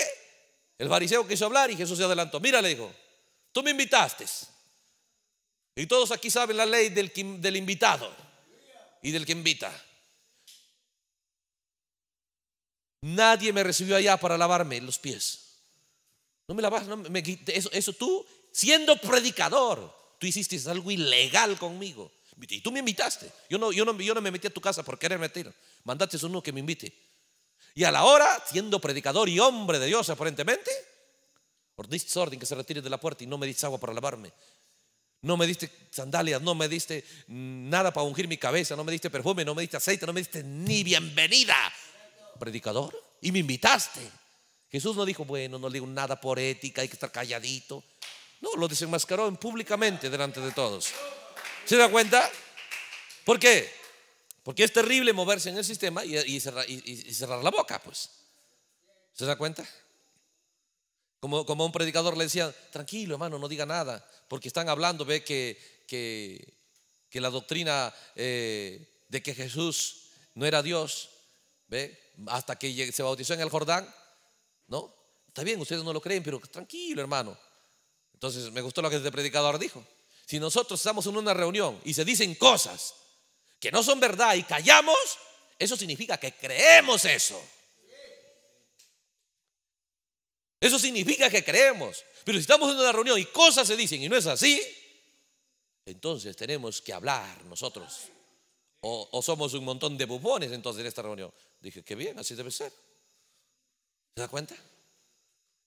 El fariseo quiso hablar y Jesús se adelantó. Mira, le dijo, tú me invitaste. Y todos aquí saben la ley del, del invitado y del que invita. Nadie me recibió allá para lavarme los pies. No me lavas, me, eso, eso tú, siendo predicador, tú hiciste algo ilegal conmigo. Y tú me invitaste. Yo no, me metí a tu casa por querer meter. Mandaste a uno que me invite. Y a la hora, siendo predicador y hombre de Dios aparentemente, ordiste orden que se retire de la puerta y no me diste agua para lavarme. No me diste sandalias, no me diste mm, nada para ungir mi cabeza, no me diste perfume, no me diste aceite, no me diste ni bienvenida predicador y me invitaste. Jesús no dijo, bueno, no le digo nada por ética, hay que estar calladito. No, lo desenmascaró públicamente delante de todos. ¿Se da cuenta? ¿Por qué? Porque es terrible moverse en el sistema y, cerrar, la boca, pues. ¿Se da cuenta? Como, como un predicador le decía, tranquilo hermano, no diga nada, porque están hablando, ve que, que, que la doctrina eh, de que Jesús no era Dios, ve, hasta que se bautizó en el Jordán, ¿no? Está bien, ustedes no lo creen, pero tranquilo, hermano. Entonces, me gustó lo que este predicador dijo. Si nosotros estamos en una reunión y se dicen cosas que no son verdad y callamos, eso significa que creemos eso. Eso significa que creemos. Pero si estamos en una reunión y cosas se dicen y no es así, entonces tenemos que hablar nosotros. O, somos un montón de bufones entonces en esta reunión. Dije, qué bien, así debe ser. ¿Se da cuenta?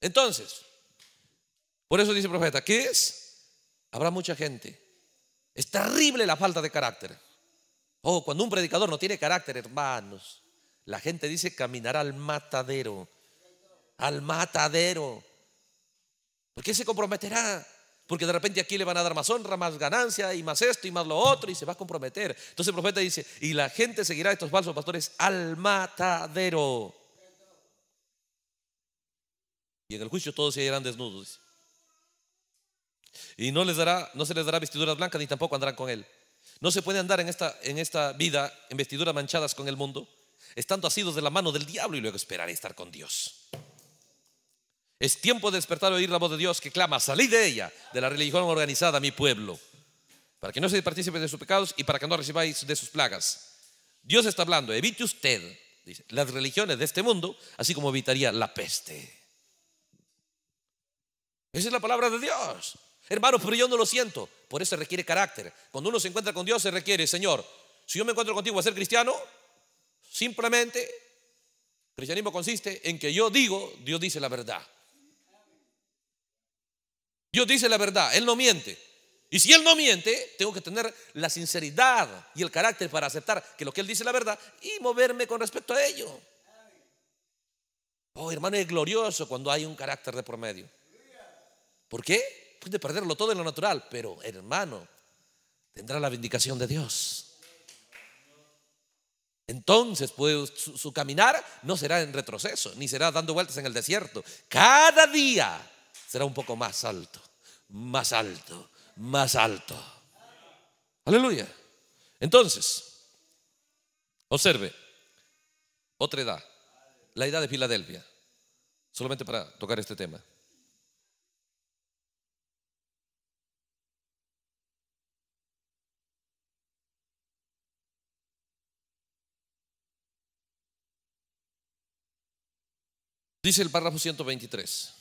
Entonces, por eso dice el profeta, ¿qué es? Habrá mucha gente. Es terrible la falta de carácter. Oh, cuando un predicador no tiene carácter, hermanos, la gente dice caminar al matadero, al matadero. ¿Por qué se comprometerá? Porque de repente aquí le van a dar más honra, más ganancia y más esto y más lo otro y se va a comprometer. Entonces el profeta dice, y la gente seguirá a estos falsos pastores al matadero. Y en el juicio todos se irán desnudos. Y no, les dará, no se les dará vestiduras blancas ni tampoco andarán con él. No se puede andar en esta, en esta vida en vestiduras manchadas con el mundo, estando asidos de la mano del diablo y luego esperar estar con Dios. Es tiempo de despertar y oír la voz de Dios que clama, salid de ella, de la religión organizada, mi pueblo, para que no se partícipes de sus pecados y para que no recibáis de sus plagas. Dios está hablando, evite usted, las religiones de este mundo, así como evitaría la peste. Esa es la palabra de Dios. Hermanos, pero yo no lo siento. Por eso requiere carácter. Cuando uno se encuentra con Dios, se requiere, Señor, si yo me encuentro contigo a ser cristiano, simplemente, cristianismo consiste en que yo digo, Dios dice la verdad. Dios dice la verdad, Él no miente. Y si Él no miente, tengo que tener la sinceridad y el carácter para aceptar que lo que Él dice es la verdad y moverme con respecto a ello. Oh, hermano, es glorioso cuando hay un carácter de promedio. ¿Por qué? Puede perderlo todo en lo natural, pero hermano, tendrá la vindicación de Dios. Entonces, pues, su, su caminar no será en retroceso, ni será dando vueltas en el desierto. Cada día será un poco más alto, más alto, más alto. Aleluya. Entonces, observe, otra edad, la edad de Filadelfia, solamente para tocar este tema. Dice el párrafo 123.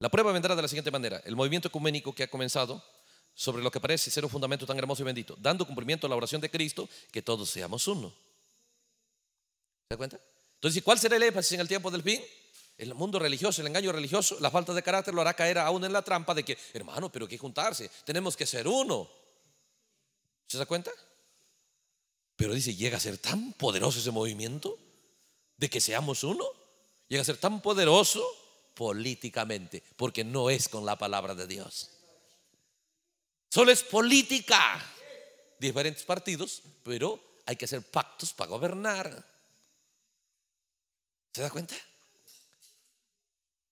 La prueba vendrá de la siguiente manera. El movimiento ecuménico que ha comenzado sobre lo que parece ser un fundamento tan hermoso y bendito, dando cumplimiento a la oración de Cristo, que todos seamos uno. ¿Se da cuenta? Entonces, ¿cuál será el énfasis en el tiempo del fin? El mundo religioso, el engaño religioso, la falta de carácter lo hará caer aún en la trampa de que, hermano, pero hay que juntarse, tenemos que ser uno. ¿Se da cuenta? Pero dice, llega a ser tan poderoso ese movimiento de que seamos uno, llega a ser tan poderoso políticamente, porque no es con la palabra de Dios. Solo es política. Diferentes partidos, pero hay que hacer pactos para gobernar. ¿Se da cuenta?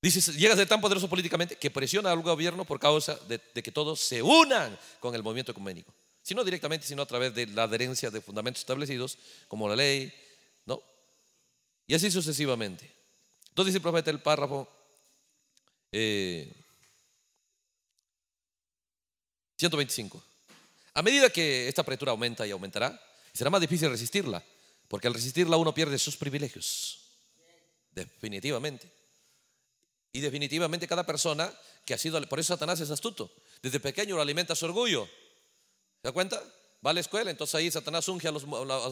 Dices llega a ser tan poderoso políticamente que presiona al gobierno por causa de, que todos se unan con el movimiento ecuménico. Si no directamente, sino a través de la adherencia de fundamentos establecidos, como la ley, ¿no? Y así sucesivamente. Entonces dice el profeta el párrafo 125. Eh, a medida que esta apertura aumenta y aumentará, será más difícil resistirla, porque al resistirla uno pierde sus privilegios. Definitivamente. Y definitivamente cada persona que ha sido, por eso Satanás es astuto, desde pequeño lo alimenta su orgullo. ¿Se da cuenta? Va a la escuela, entonces ahí Satanás unge a los,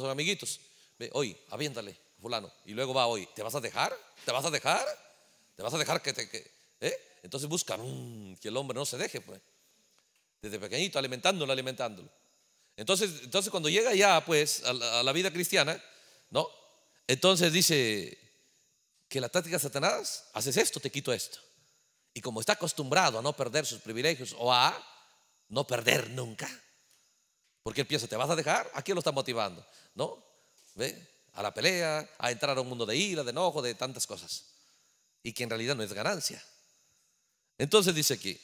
amiguitos. Ve, hoy, aviéntale, fulano. Y luego va hoy, ¿te vas a dejar? ¿Te vas a dejar? ¿Te vas a dejar que te... ¿Eh? Entonces buscan mm, que el hombre no se deje, pues. Desde pequeñito, alimentándolo, alimentándolo. Entonces, entonces cuando llega ya, pues, a la, vida cristiana, ¿no? Entonces dice que la táctica de Satanás, haces esto, te quito esto. Y como está acostumbrado a no perder sus privilegios o a no perder nunca, porque él piensa, ¿te vas a dejar? ¿A quién lo está motivando? ¿No? A la pelea, a entrar a un mundo de ira, de enojo, de tantas cosas. Y que en realidad no es ganancia. Entonces dice aquí,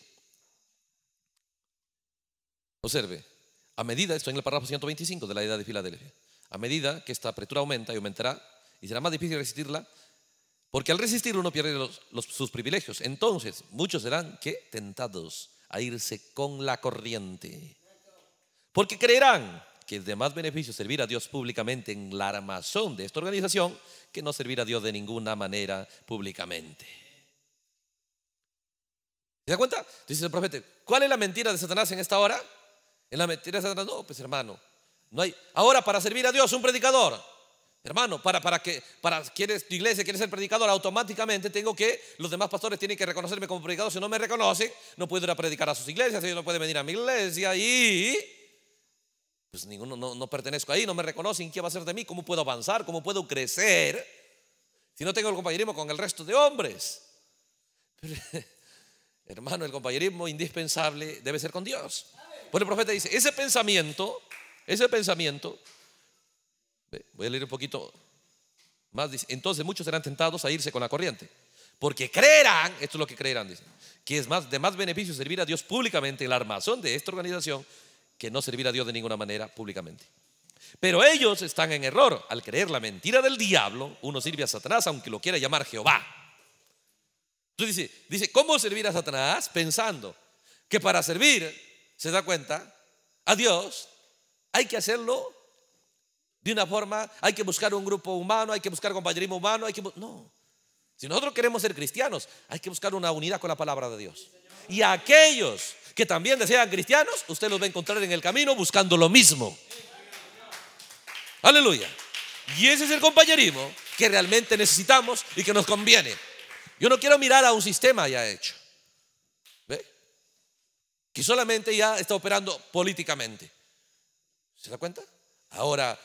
observe, a medida, esto en el párrafo 125 de la edad de Filadelfia, a medida que esta apertura aumenta y aumentará y será más difícil resistirla, porque al resistirlo uno pierde sus privilegios. Entonces, muchos serán que tentados a irse con la corriente. Porque creerán que es de más beneficio servir a Dios públicamente en la armazón de esta organización que no servir a Dios de ninguna manera públicamente. ¿Se da cuenta? Dice el profeta, ¿cuál es la mentira de Satanás en esta hora? En la mentira de Satanás, no, pues hermano, no hay. Ahora, para servir a Dios, un predicador. Hermano, para, para que para quieres tu iglesia, quieres ser predicador, automáticamente tengo que, los demás pastores tienen que reconocerme como predicador. Si no me reconocen, no puedo ir a predicar a sus iglesias, ellos no pueden venir a mi iglesia y pues ninguno no, no pertenezco ahí, no me reconocen. ¿Qué va a hacer de mí? ¿Cómo puedo avanzar? ¿Cómo puedo crecer? Si no tengo el compañerismo con el resto de hombres. Pero, Hermano, el compañerismo indispensable debe ser con Dios. Pues el profeta dice, ese pensamiento, ese pensamiento, voy a leer un poquito más, dice, entonces muchos serán tentados a irse con la corriente, porque creerán, esto es lo que creerán, que es más de más beneficio servir a Dios públicamente en la armazón de esta organización que no servir a Dios de ninguna manera públicamente. Pero ellos están en error al creer la mentira del diablo, uno sirve a Satanás aunque lo quiera llamar Jehová entonces dice, dice, ¿cómo servir a Satanás? Pensando que para servir, se da cuenta, a Dios hay que hacerlo de una forma, hay que buscar un grupo humano, hay que buscar compañerismo humano, hay que... No, si nosotros queremos ser cristianos, hay que buscar una unidad con la palabra de Dios. Y aquellos que también desean cristianos, usted los va a encontrar en el camino buscando lo mismo. Aleluya. Y ese es el compañerismo que realmente necesitamos y que nos conviene. Yo no quiero mirar a un sistema ya hecho, ¿ve? que solamente ya está operando políticamente. ¿Se da cuenta? Ahora,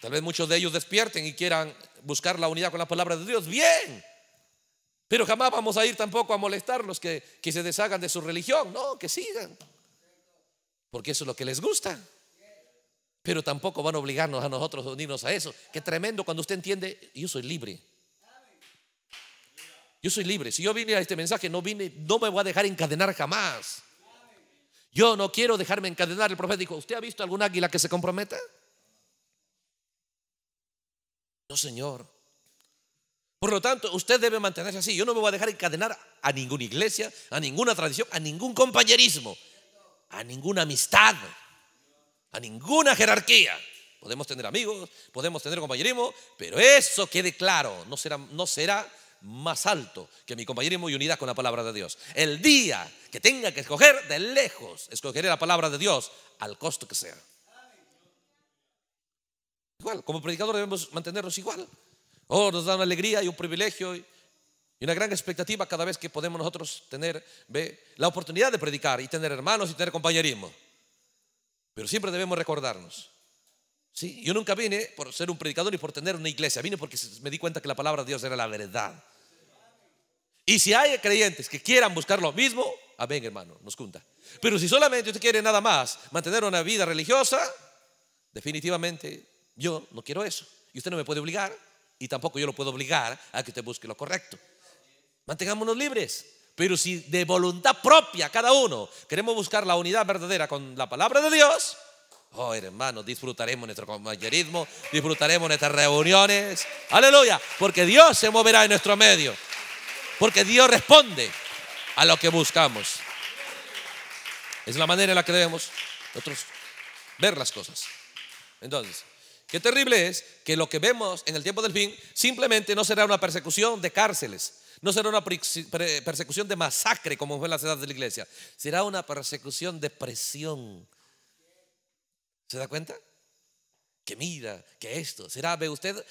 tal vez muchos de ellos despierten y quieran buscar la unidad con la palabra de Dios. Bien, pero jamás vamos a ir tampoco a molestarlos que, que se deshagan de su religión. No, que sigan, porque eso es lo que les gusta. Pero tampoco van a obligarnos a nosotros a unirnos a eso. Qué tremendo cuando usted entiende, yo soy libre. Yo soy libre. Si yo vine a este mensaje, no vine, no me voy a dejar encadenar jamás. Yo no quiero dejarme encadenar. El profeta dijo, ¿usted ha visto algún águila que se comprometa? No, Señor. Por lo tanto, usted debe mantenerse así. Yo no me voy a dejar encadenar a ninguna iglesia, a ninguna tradición, a ningún compañerismo, a ninguna amistad, a ninguna jerarquía. Podemos tener amigos, podemos tener compañerismo, pero eso quede claro, no será, no será más alto que mi compañerismo y unidad con la palabra de Dios. El día que tenga que escoger, de lejos escogeré la palabra de Dios al costo que sea. Igual, como predicador debemos mantenernos igual. Oh, nos da una alegría y un privilegio y una gran expectativa cada vez que podemos nosotros tener la oportunidad de predicar y tener hermanos y tener compañerismo. Pero siempre debemos recordarnos. ¿sí? Yo nunca vine por ser un predicador ni por tener una iglesia, vine porque me di cuenta que la palabra de Dios era la verdad y si hay creyentes que quieran buscar lo mismo, amén, hermano, nos junta. Pero si solamente usted quiere nada más mantener una vida religiosa, definitivamente yo no quiero eso. Y usted no me puede obligar, y tampoco yo lo puedo obligar a que usted busque lo correcto. Mantengámonos libres. Pero si de voluntad propia cada uno queremos buscar la unidad verdadera con la palabra de Dios, oh hermano, disfrutaremos nuestro compañerismo, disfrutaremos nuestras reuniones. Aleluya, porque Dios se moverá en nuestro medio. Porque Dios responde a lo que buscamos. Es la manera en la que debemos nosotros ver las cosas. Entonces, qué terrible es que lo que vemos en el tiempo del fin simplemente no será una persecución de cárceles, no será una persecución de masacre como fue en las de la iglesia, será una persecución de presión. ¿Se da cuenta? Que mira, que esto, será, ve usted,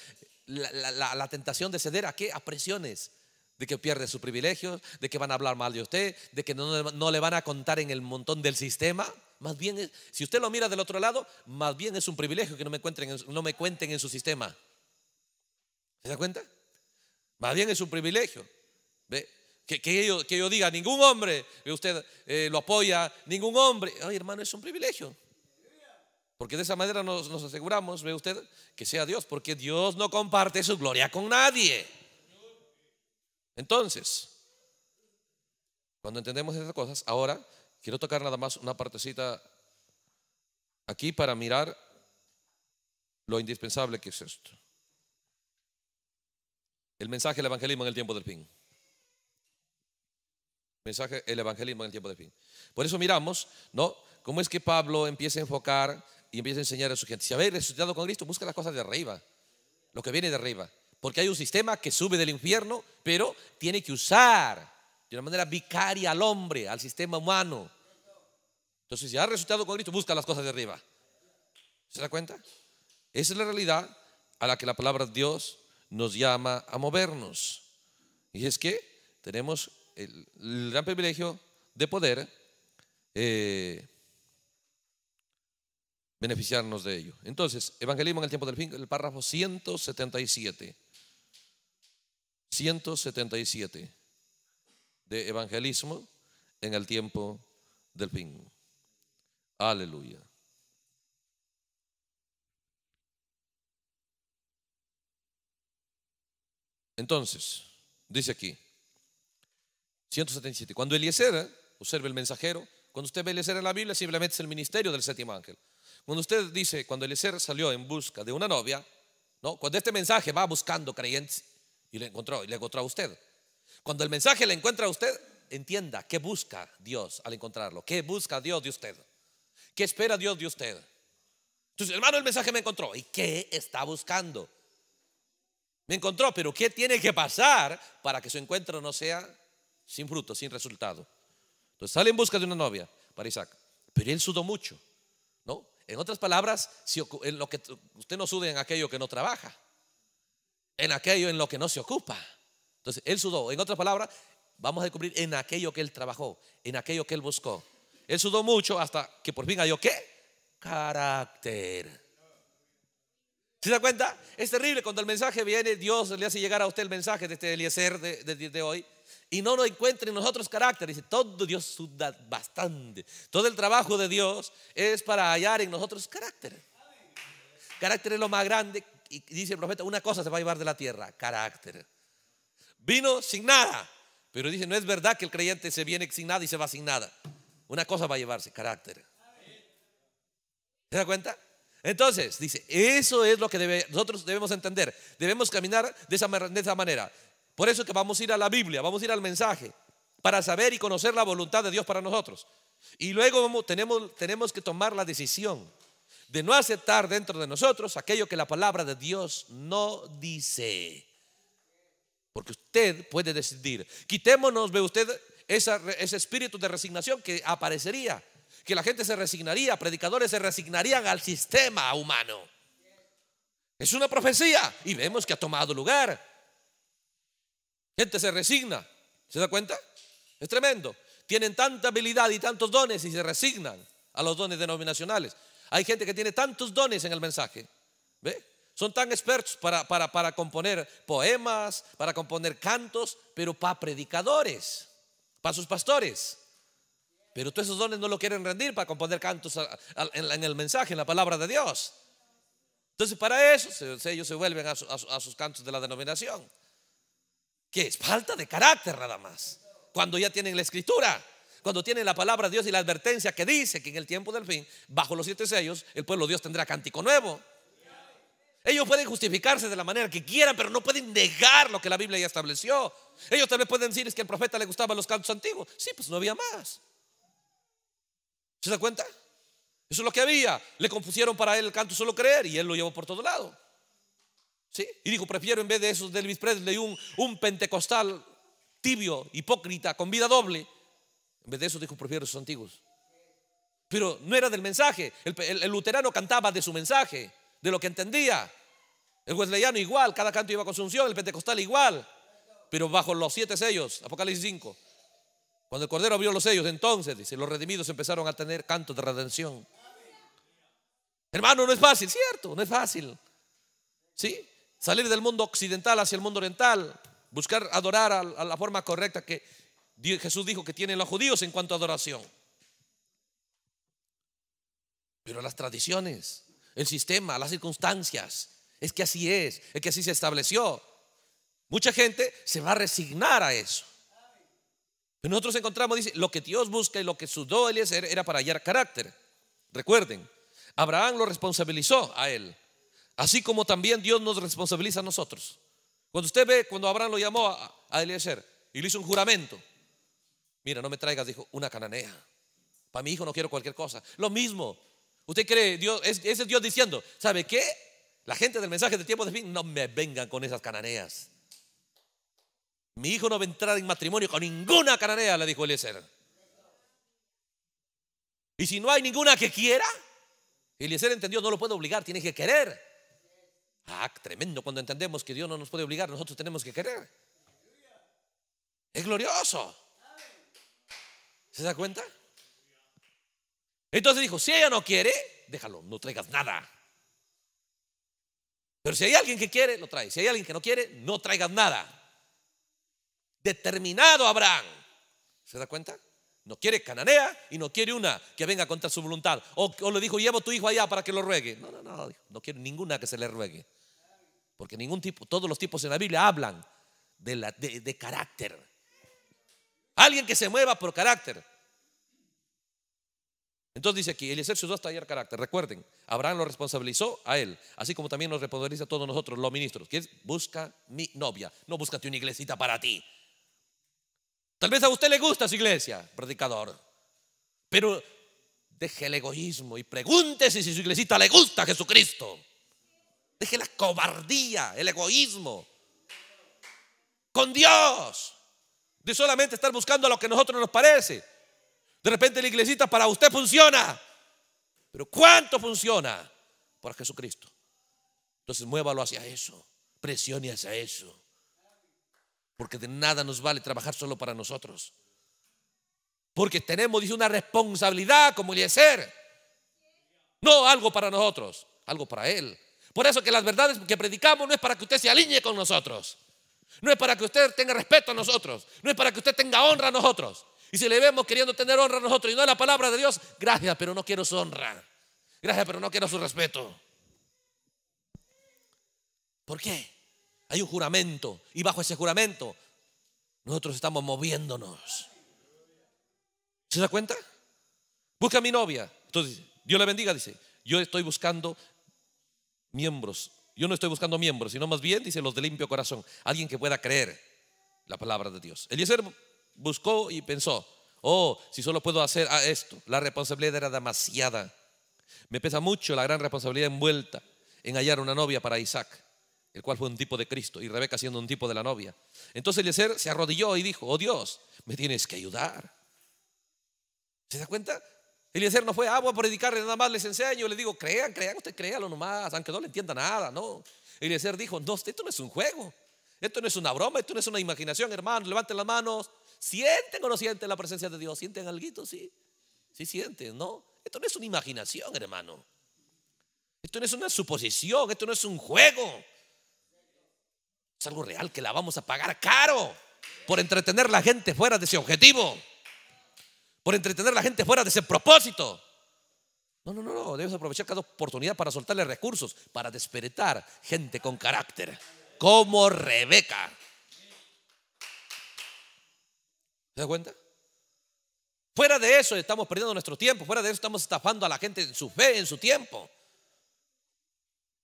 la, la tentación de ceder a qué? A presiones de que pierde sus privilegios, de que van a hablar mal de usted, de que no, le van a contar en el montón del sistema. Más bien, si usted lo mira del otro lado, más bien es un privilegio que no me, encuentren, no me cuenten en su sistema. ¿Se da cuenta? Más bien es un privilegio. ¿Ve? Que, que, yo, diga, ningún hombre, que usted eh, lo apoya, ningún hombre. Ay, hermano, es un privilegio. Porque de esa manera nos, nos aseguramos, ve usted, que sea Dios, porque Dios no comparte su gloria con nadie. Entonces, cuando entendemos estas cosas, ahora quiero tocar nada más una partecita aquí para mirar lo indispensable que es esto. El mensaje del evangelismo en el tiempo del fin. Mensaje el evangelismo en el tiempo del fin. Por eso miramos, ¿no? Cómo es que Pablo empieza a enfocar y empieza a enseñar a su gente. Si habéis resucitado con Cristo, busca las cosas de arriba, lo que viene de arriba. Porque hay un sistema que sube del infierno, pero tiene que usar de una manera vicaria al hombre, al sistema humano. Entonces, si ha resultado con Cristo, busca las cosas de arriba. ¿Se da cuenta? Esa es la realidad a la que la palabra de Dios nos llama a movernos. Y es que tenemos el, gran privilegio de poder eh, beneficiarnos de ello. Entonces, Evangelismo en el tiempo del fin, el párrafo 177. 177 de evangelismo en el tiempo del fin. Aleluya. Entonces, dice aquí, 177. Cuando Eliezer, observe el mensajero, cuando usted ve Eliezer en la Biblia, simplemente es el ministerio del séptimo ángel. Cuando usted dice, cuando Eliezer salió en busca de una novia, ¿no? cuando este mensaje va buscando creyentes, y le encontró, y le encontró a usted. Cuando el mensaje le encuentra a usted, entienda qué busca Dios al encontrarlo, qué busca Dios de usted, qué espera Dios de usted. Entonces, hermano, el mensaje me encontró. ¿Y qué está buscando? Me encontró, pero ¿qué tiene que pasar para que su encuentro no sea sin fruto, sin resultado? Entonces sale en busca de una novia para Isaac, pero él sudó mucho, ¿no? En otras palabras, si en lo que usted no sude en aquello que no trabaja en aquello en lo que no se ocupa. Entonces, él sudó. En otras palabras, vamos a descubrir en aquello que él trabajó, en aquello que él buscó. Él sudó mucho hasta que por fin halló qué? Carácter. ¿Se da cuenta? Es terrible cuando el mensaje viene, Dios le hace llegar a usted el mensaje de este Eliezer de, hoy y no lo encuentra en nosotros carácter. Dice, todo Dios suda bastante. Todo el trabajo de Dios es para hallar en nosotros carácter. Carácter es lo más grande y dice el profeta, una cosa se va a llevar de la tierra, carácter. Vino sin nada, pero dice, no es verdad que el creyente se viene sin nada y se va sin nada. Una cosa va a llevarse, carácter. ¿Se da cuenta? Entonces, dice, eso es lo que nosotros debemos entender. Debemos caminar de esa, de esa manera. Por eso que vamos a ir a la Biblia, vamos a ir al mensaje, para saber y conocer la voluntad de Dios para nosotros. Y luego tenemos, tenemos que tomar la decisión de no aceptar dentro de nosotros aquello que la palabra de Dios no dice. Porque usted puede decidir. Quitémonos, ve usted, ese espíritu de resignación que aparecería, que la gente se resignaría, predicadores se resignarían al sistema humano. Es una profecía y vemos que ha tomado lugar. Gente se resigna, ¿se da cuenta? Es tremendo. Tienen tanta habilidad y tantos dones y se resignan a los dones denominacionales. Hay gente que tiene tantos dones en el mensaje. Son tan expertos para, para, para componer poemas, para componer cantos, pero para predicadores, para sus pastores. Pero todos esos dones no lo quieren rendir para componer cantos en, el mensaje, en la palabra de Dios. Entonces, para eso ellos se vuelven a sus cantos de la denominación. Que es falta de carácter nada más. Cuando ya tienen la escritura cuando tiene la palabra de Dios y la advertencia que dice que en el tiempo del fin, bajo los siete sellos, el pueblo de Dios tendrá cántico nuevo. Ellos pueden justificarse de la manera que quieran, pero no pueden negar lo que la Biblia ya estableció. Ellos también pueden decir es que al profeta le gustaban los cantos antiguos. Sí, pues no había más. ¿Se da cuenta? Eso es lo que había. Le confusieron para él el canto solo creer y él lo llevó por todo lado. ¿Sí? Y dijo, prefiero en vez de esos de Elvis Presley un pentecostal tibio, hipócrita, con vida doble, en vez de eso dijo, prefiero antiguos. Pero no era del mensaje. El, luterano cantaba de su mensaje, de lo que entendía. El wesleyano igual, cada canto iba con su el pentecostal igual. Pero bajo los siete sellos, Apocalipsis 5. Cuando el Cordero abrió los sellos, entonces, dice, los redimidos empezaron a tener cantos de redención. Hermano, no es fácil, cierto, no es fácil. ¿Sí? Salir del mundo occidental hacia el mundo oriental, buscar adorar a la forma correcta que Jesús dijo que tienen los judíos en cuanto a adoración. Pero las tradiciones, el sistema, las circunstancias, es que así es, es que así se estableció. Mucha gente se va a resignar a eso. nosotros encontramos, dice, lo que Dios busca y lo que sudó Eliezer era para hallar carácter. Recuerden, Abraham lo responsabilizó a él, así como también Dios nos responsabiliza a nosotros. Cuando usted ve, cuando Abraham lo llamó a, a Eliezer y le hizo un juramento, Mira, no me traigas, dijo, una cananea. Para mi hijo no quiero cualquier cosa. Lo mismo. Usted cree, Dios, ese es Dios diciendo, ¿sabe qué? La gente del mensaje del tiempo de fin no me vengan con esas cananeas. Mi hijo no va a entrar en matrimonio con ninguna cananea, le dijo Eliezer. Y si no hay ninguna que quiera, Eliezer entendió, no lo puede obligar, tiene que querer. Ah, tremendo cuando entendemos que Dios no nos puede obligar, nosotros tenemos que querer. Es glorioso. ¿Se da cuenta? Entonces dijo, si ella no quiere, déjalo, no traigas nada. Pero si hay alguien que quiere, lo trae. Si hay alguien que no quiere, no traigas nada. Determinado Abraham. ¿Se da cuenta? No quiere cananea y no quiere una que venga contra su voluntad. O, le dijo, llevo tu hijo allá para que lo ruegue. No, no, no, no quiere ninguna que se le ruegue. Porque ningún tipo, todos los tipos en la Biblia hablan de, la, de carácter Alguien que se mueva por carácter. Entonces dice aquí, El se usó hasta ayer carácter. Recuerden, Abraham lo responsabilizó a él, así como también nos responsabiliza a todos nosotros, los ministros, que es busca mi novia, no búscate una iglesita para ti. Tal vez a usted le gusta su iglesia, predicador, pero deje el egoísmo y pregúntese si su iglesita le gusta a Jesucristo. Deje la cobardía, el egoísmo. Con Dios de solamente estar buscando a lo que a nosotros nos parece. De repente la iglesita para usted funciona, pero ¿cuánto funciona para Jesucristo? Entonces muévalo hacia eso, presione hacia eso, porque de nada nos vale trabajar solo para nosotros. Porque tenemos, dice, una responsabilidad como ser No algo para nosotros, algo para Él. Por eso que las verdades que predicamos no es para que usted se alinee con nosotros. No es para que usted tenga respeto a nosotros. No es para que usted tenga honra a nosotros. Y si le vemos queriendo tener honra a nosotros y no es la palabra de Dios, gracias, pero no quiero su honra. Gracias, pero no quiero su respeto. ¿Por qué? Hay un juramento y bajo ese juramento nosotros estamos moviéndonos. ¿Se da cuenta? Busca a mi novia. Entonces, Dios le bendiga, dice. Yo estoy buscando miembros yo no estoy buscando miembros, sino más bien, dice, los de limpio corazón, alguien que pueda creer la palabra de Dios. El Eliezer buscó y pensó, oh, si solo puedo hacer a ah, esto, la responsabilidad era demasiada. Me pesa mucho la gran responsabilidad envuelta en hallar una novia para Isaac, el cual fue un tipo de Cristo, y Rebeca siendo un tipo de la novia. Entonces Eliezer se arrodilló y dijo, oh Dios, me tienes que ayudar. ¿Se da cuenta? Eliezer no fue, agua ah, para por dedicarle nada más les enseño. Le digo, crean, crean, usted créalo nomás, aunque no le entienda nada, no. Eliezer dijo, no, esto no es un juego, esto no es una broma, esto no es una imaginación, hermano. Levanten las manos, sienten o no sienten la presencia de Dios, sienten algo, sí, sí sienten, no. Esto no es una imaginación, hermano. Esto no es una suposición, esto no es un juego. Es algo real que la vamos a pagar caro por entretener a la gente fuera de ese objetivo por entretener a la gente fuera de ese propósito. No, no, no, no, debes aprovechar cada oportunidad para soltarle recursos, para despertar gente con carácter, como Rebeca. ¿Se da cuenta? Fuera de eso estamos perdiendo nuestro tiempo, fuera de eso estamos estafando a la gente en su fe, en su tiempo.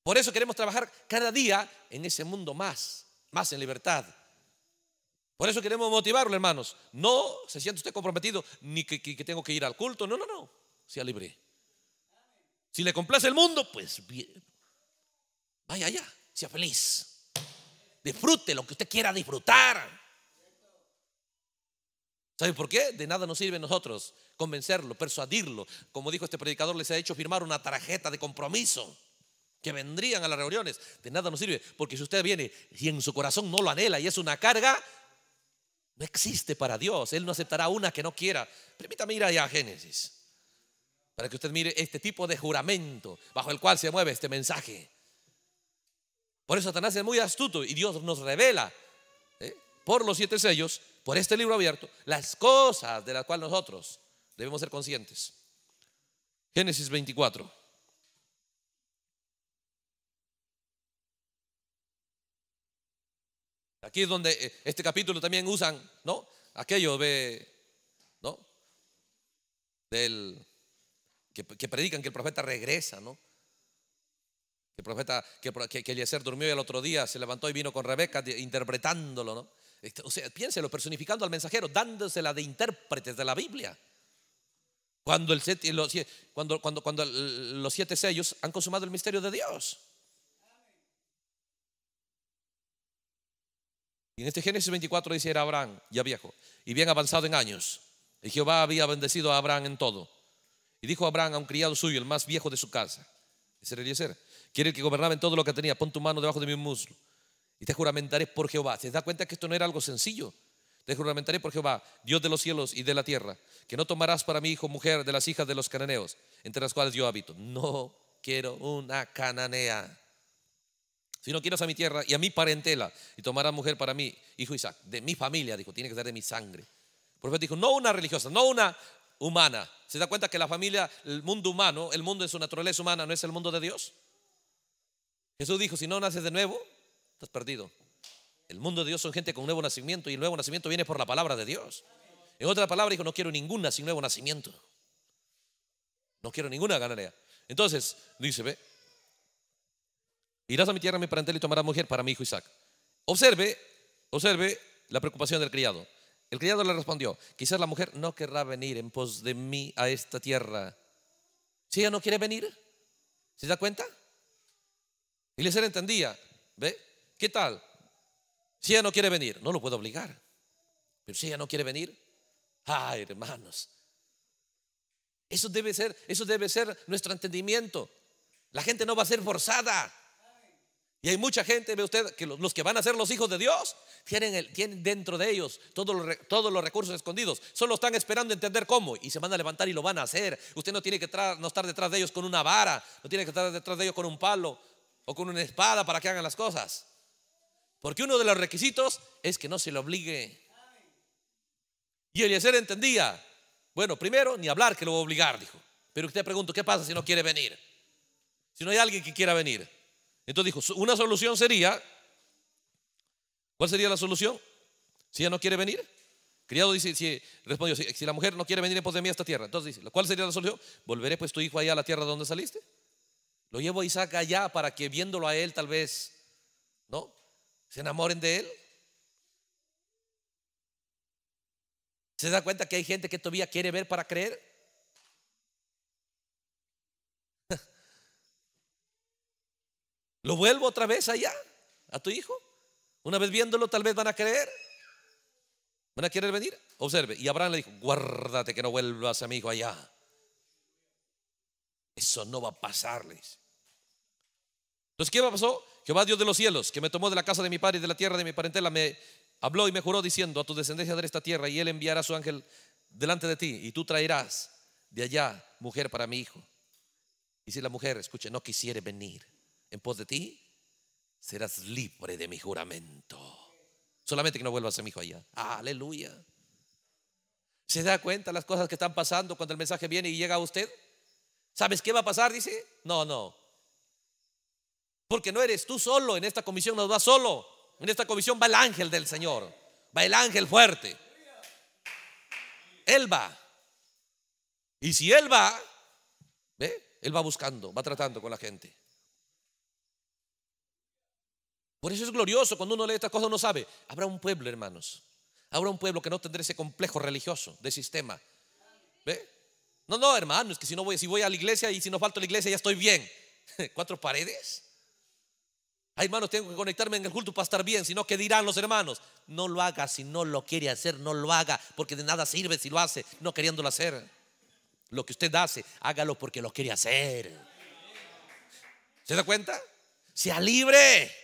Por eso queremos trabajar cada día en ese mundo más, más en libertad, por eso queremos motivarlo, hermanos. No se siente usted comprometido ni que, tengo que ir al culto. No, no, no. Sea libre. Si le complace el mundo, pues bien. Vaya allá, sea feliz. Disfrute lo que usted quiera disfrutar. ¿Sabe por qué? De nada nos sirve a nosotros convencerlo, persuadirlo. Como dijo este predicador, les ha hecho firmar una tarjeta de compromiso que vendrían a las reuniones. De nada nos sirve, porque si usted viene y en su corazón no lo anhela y es una carga, no existe para Dios. Él no aceptará una que no quiera. Permítame ir allá a Génesis. Para que usted mire este tipo de juramento bajo el cual se mueve este mensaje. Por eso Satanás es muy astuto y Dios nos revela ¿eh? por los siete sellos, por este libro abierto, las cosas de las cuales nosotros debemos ser conscientes. Génesis 24. Aquí es donde eh, este capítulo también usan, ¿no? Aquello de, ¿no? Del, que, predican que el profeta regresa, ¿no? Que el profeta, que, que, que durmió el otro día se levantó y vino con Rebeca interpretándolo, ¿no? Este, o sea, piénselo, personificando al mensajero, dándosela de intérpretes de la Biblia. Cuando, cuando, cuando, cuando los siete sellos han consumado el misterio de Dios. en este Génesis 24 dice, era Abraham ya viejo y bien avanzado en años. Y Jehová había bendecido a Abraham en todo. Y dijo Abraham a un criado suyo, el más viejo de su casa, ese era Eliezer, quiere que gobernaba en todo lo que tenía, pon tu mano debajo de mi muslo y te juramentaré por Jehová. ¿Te das cuenta que esto no era algo sencillo? Te juramentaré por Jehová, Dios de los cielos y de la tierra, que no tomarás para mi hijo mujer de las hijas de los cananeos, entre las cuales yo habito. No quiero una cananea. Si no quieres a mi tierra y a mi parentela y tomarás mujer para mí, hijo Isaac, de mi familia, dijo, tiene que ser de mi sangre. El profeta dijo, no una religiosa, no una humana. ¿Se da cuenta que la familia, el mundo humano, el mundo de su naturaleza humana no es el mundo de Dios? Jesús dijo, si no naces de nuevo, estás perdido. El mundo de Dios son gente con nuevo nacimiento y el nuevo nacimiento viene por la palabra de Dios. En otra palabra dijo, no quiero ninguna sin nuevo nacimiento. No quiero ninguna ganarea. Entonces, dice, ve, Irás a mi tierra, a mi parentela y tomarás mujer para mi hijo Isaac. Observe, observe la preocupación del criado. El criado le respondió, quizás la mujer no querrá venir en pos de mí a esta tierra. Si ella no quiere venir, ¿se da cuenta? Y le entendía, ¿ve? ¿Qué tal? Si ella no quiere venir, no lo puedo obligar. Pero si ella no quiere venir, ay hermanos, eso debe ser, eso debe ser nuestro entendimiento. La gente no va a ser forzada. Y hay mucha gente, ve usted, que los que van a ser los hijos de Dios tienen, dentro de ellos todos los, todos los recursos escondidos. Solo están esperando entender cómo y se van a levantar y lo van a hacer. Usted no tiene que no estar detrás de ellos con una vara, no tiene que estar detrás de ellos con un palo o con una espada para que hagan las cosas. Porque uno de los requisitos es que no se le obligue. Y Eliezer entendía, bueno, primero ni hablar que lo va a obligar, dijo. Pero usted pregunta, ¿qué pasa si no quiere venir? Si no hay alguien que quiera venir. Entonces dijo, una solución sería, ¿cuál sería la solución? Si ella no quiere venir. Criado dice, si, respondió, si, la mujer no quiere venir en pos de mí a esta tierra, entonces dice, ¿cuál sería la solución? ¿Volveré pues tu hijo allá a la tierra donde saliste? Lo llevo y Isaac allá para que viéndolo a él tal vez, ¿no? Se enamoren de él. ¿Se da cuenta que hay gente que todavía quiere ver para creer? ¿Lo vuelvo otra vez allá? ¿A tu hijo? Una vez viéndolo, tal vez van a creer. ¿Van a querer venir? Observe. Y Abraham le dijo, guárdate que no vuelvas a mi hijo allá. Eso no va a pasarles. Entonces, ¿qué pasó? Jehová Dios de los cielos, que me tomó de la casa de mi padre y de la tierra de mi parentela, me habló y me juró diciendo, a tu descendencia de esta tierra, y él enviará a su ángel delante de ti, y tú traerás de allá mujer para mi hijo. Y si la mujer, escuche, no quisiere venir, en pos de ti, serás libre de mi juramento. Solamente que no vuelvas a ser mi hijo allá. Aleluya. ¿Se da cuenta las cosas que están pasando cuando el mensaje viene y llega a usted? ¿Sabes qué va a pasar? Dice, no, no. Porque no eres tú solo, en esta comisión nos va solo. En esta comisión va el ángel del Señor, va el ángel fuerte. Él va. Y si Él va, ¿ve? Él va buscando, va tratando con la gente. Por eso es glorioso cuando uno lee estas cosas, no sabe, habrá un pueblo, hermanos, habrá un pueblo que no tendrá ese complejo religioso de sistema. ¿Ve? No, no, hermanos, que si no voy, si voy a la iglesia y si no falto la iglesia ya estoy bien. ¿Cuatro paredes? Ay, hermanos, tengo que conectarme en el culto para estar bien, Si no ¿qué dirán los hermanos, no lo haga si no lo quiere hacer, no lo haga, porque de nada sirve si lo hace, no queriéndolo hacer. Lo que usted hace, hágalo porque lo quiere hacer. ¿Se da cuenta? Sea libre.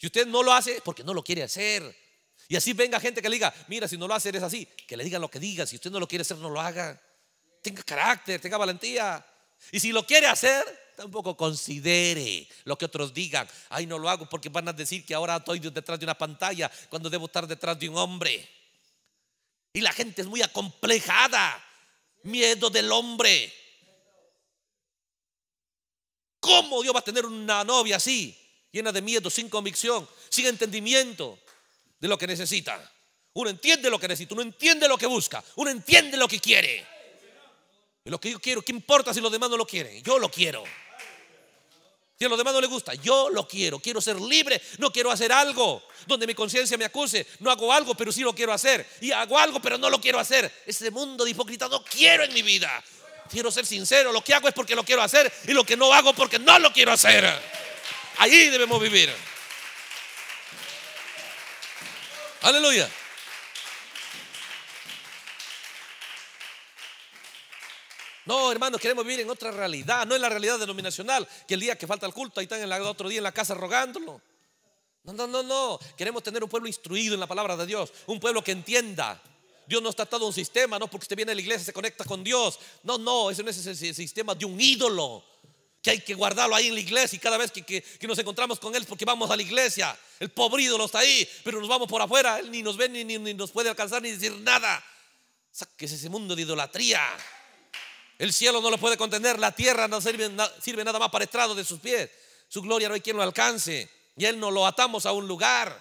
Y usted no lo hace porque no lo quiere hacer. Y así venga gente que le diga, mira, si no lo hace es así, que le diga lo que diga, si usted no lo quiere hacer, no lo haga. Tenga carácter, tenga valentía. Y si lo quiere hacer, tampoco considere lo que otros digan. Ay, no lo hago porque van a decir que ahora estoy detrás de una pantalla cuando debo estar detrás de un hombre. Y la gente es muy acomplejada. Miedo del hombre. ¿Cómo Dios va a tener una novia así? llena de miedo, sin convicción, sin entendimiento de lo que necesita. Uno entiende lo que necesita, uno entiende lo que busca, uno entiende lo que quiere. Y lo que yo quiero, ¿qué importa si los demás no lo quieren? Yo lo quiero. Si a los demás no les gusta, yo lo quiero. Quiero ser libre, no quiero hacer algo donde mi conciencia me acuse. No hago algo, pero sí lo quiero hacer. Y hago algo, pero no lo quiero hacer. Ese mundo de hipócrita no quiero en mi vida. Quiero ser sincero. Lo que hago es porque lo quiero hacer y lo que no hago porque no lo quiero hacer. Allí debemos vivir. Aleluya. No, hermanos, queremos vivir en otra realidad, no en la realidad denominacional, que el día que falta el culto, ahí están el otro día en la casa rogándolo. No, no, no, no. Queremos tener un pueblo instruido en la palabra de Dios, un pueblo que entienda. Dios no está todo un sistema, no porque usted viene a la iglesia se conecta con Dios. No, no, ese no es el sistema de un ídolo que hay que guardarlo ahí en la iglesia y cada vez que, nos encontramos con él porque vamos a la iglesia. El pobre ídolo está ahí, pero nos vamos por afuera, él ni nos ve, ni, ni, nos puede alcanzar, ni decir nada. Sáquese ese mundo de idolatría. El cielo no lo puede contener, la tierra no sirve, sirve nada más para estrado de sus pies. Su gloria no hay quien lo alcance. Y él no lo atamos a un lugar.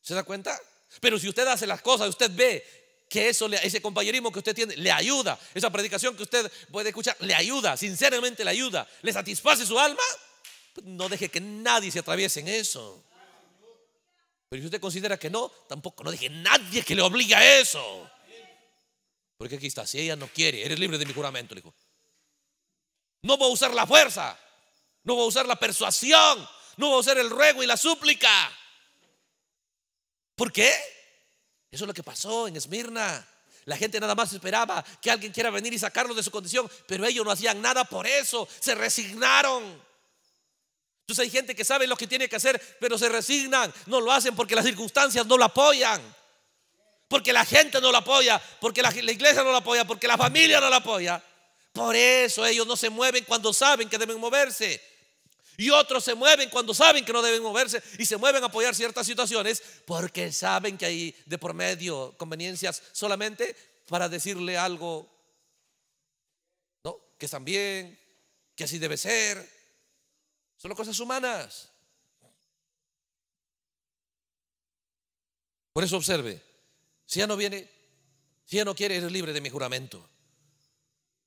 ¿Se da cuenta? Pero si usted hace las cosas, usted ve que eso, ese compañerismo que usted tiene le ayuda, esa predicación que usted puede escuchar le ayuda, sinceramente le ayuda, le satisface su alma, pues no deje que nadie se atraviese en eso. Pero si usted considera que no, tampoco, no deje nadie que le obligue a eso. Porque aquí está, si ella no quiere, eres libre de mi juramento, dijo. No voy a usar la fuerza, no voy a usar la persuasión, no voy a usar el ruego y la súplica. ¿Por qué? Eso es lo que pasó en Esmirna. La gente nada más esperaba que alguien quiera venir y sacarlo de su condición, pero ellos no hacían nada por eso, se resignaron. Entonces hay gente que sabe lo que tiene que hacer, pero se resignan, no lo hacen porque las circunstancias no lo apoyan, porque la gente no lo apoya, porque la, la iglesia no lo apoya, porque la familia no lo apoya. Por eso ellos no se mueven cuando saben que deben moverse. Y otros se mueven cuando saben que no deben moverse y se mueven a apoyar ciertas situaciones porque saben que hay de por medio conveniencias solamente para decirle algo, ¿no? Que están bien, que así debe ser. Son cosas humanas. Por eso observe, si ya no viene, si ya no quiere, eres libre de mi juramento.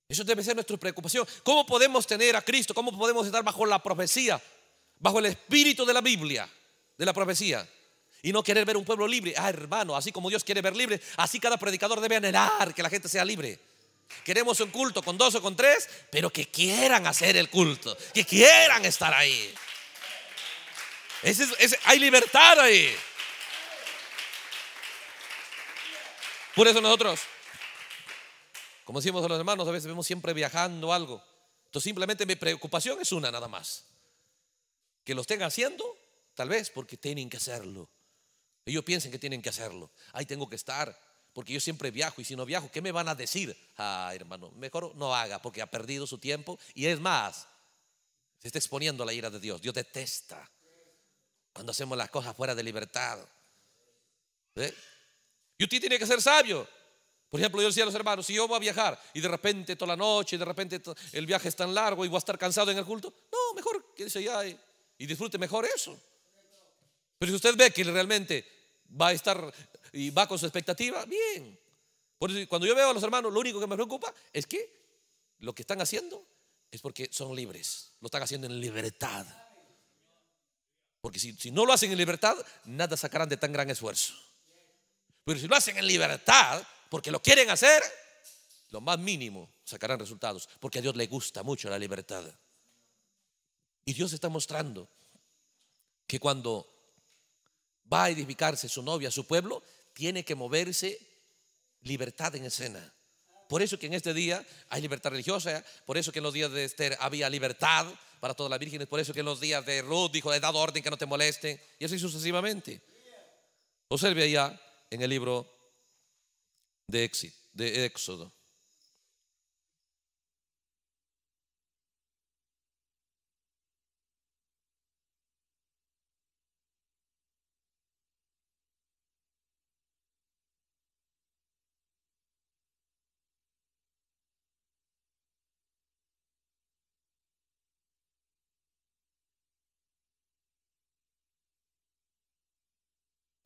Eso debe ser nuestra preocupación. ¿Cómo podemos tener a Cristo? ¿Cómo podemos estar bajo la profecía? Bajo el espíritu de la Biblia, de la profecía. Y no querer ver un pueblo libre. Ah, hermano, así como Dios quiere ver libre, así cada predicador debe anhelar que la gente sea libre. Queremos un culto con dos o con tres, pero que quieran hacer el culto, que quieran estar ahí. hay libertad ahí. Por eso nosotros como decimos a los hermanos, a veces vemos siempre viajando algo. Entonces simplemente mi preocupación es una nada más. Que lo estén haciendo, tal vez porque tienen que hacerlo. Ellos piensan que tienen que hacerlo. Ahí tengo que estar, porque yo siempre viajo y si no viajo, ¿qué me van a decir? Ah, hermano, mejor no haga porque ha perdido su tiempo y es más, se está exponiendo a la ira de Dios. Dios detesta cuando hacemos las cosas fuera de libertad. ¿Eh? Y usted tiene que ser sabio. Por ejemplo, yo decía a los hermanos, si yo voy a viajar y de repente toda la noche, y de repente el viaje es tan largo y voy a estar cansado en el culto, no, mejor que allá y, y disfrute mejor eso. Pero si usted ve que realmente va a estar y va con su expectativa, bien. Por eso, cuando yo veo a los hermanos, lo único que me preocupa es que lo que están haciendo es porque son libres, lo están haciendo en libertad. Porque si, si no lo hacen en libertad, nada sacarán de tan gran esfuerzo. Pero si lo hacen en libertad, porque lo quieren hacer, lo más mínimo sacarán resultados, porque a Dios le gusta mucho la libertad. Y Dios está mostrando que cuando va a edificarse su novia, su pueblo, tiene que moverse libertad en escena. Por eso que en este día hay libertad religiosa, por eso que en los días de Esther había libertad para todas las vírgenes, por eso que en los días de Ruth dijo, he dado orden que no te molesten, y así sucesivamente. Observe allá en el libro de, éxito, de Éxodo.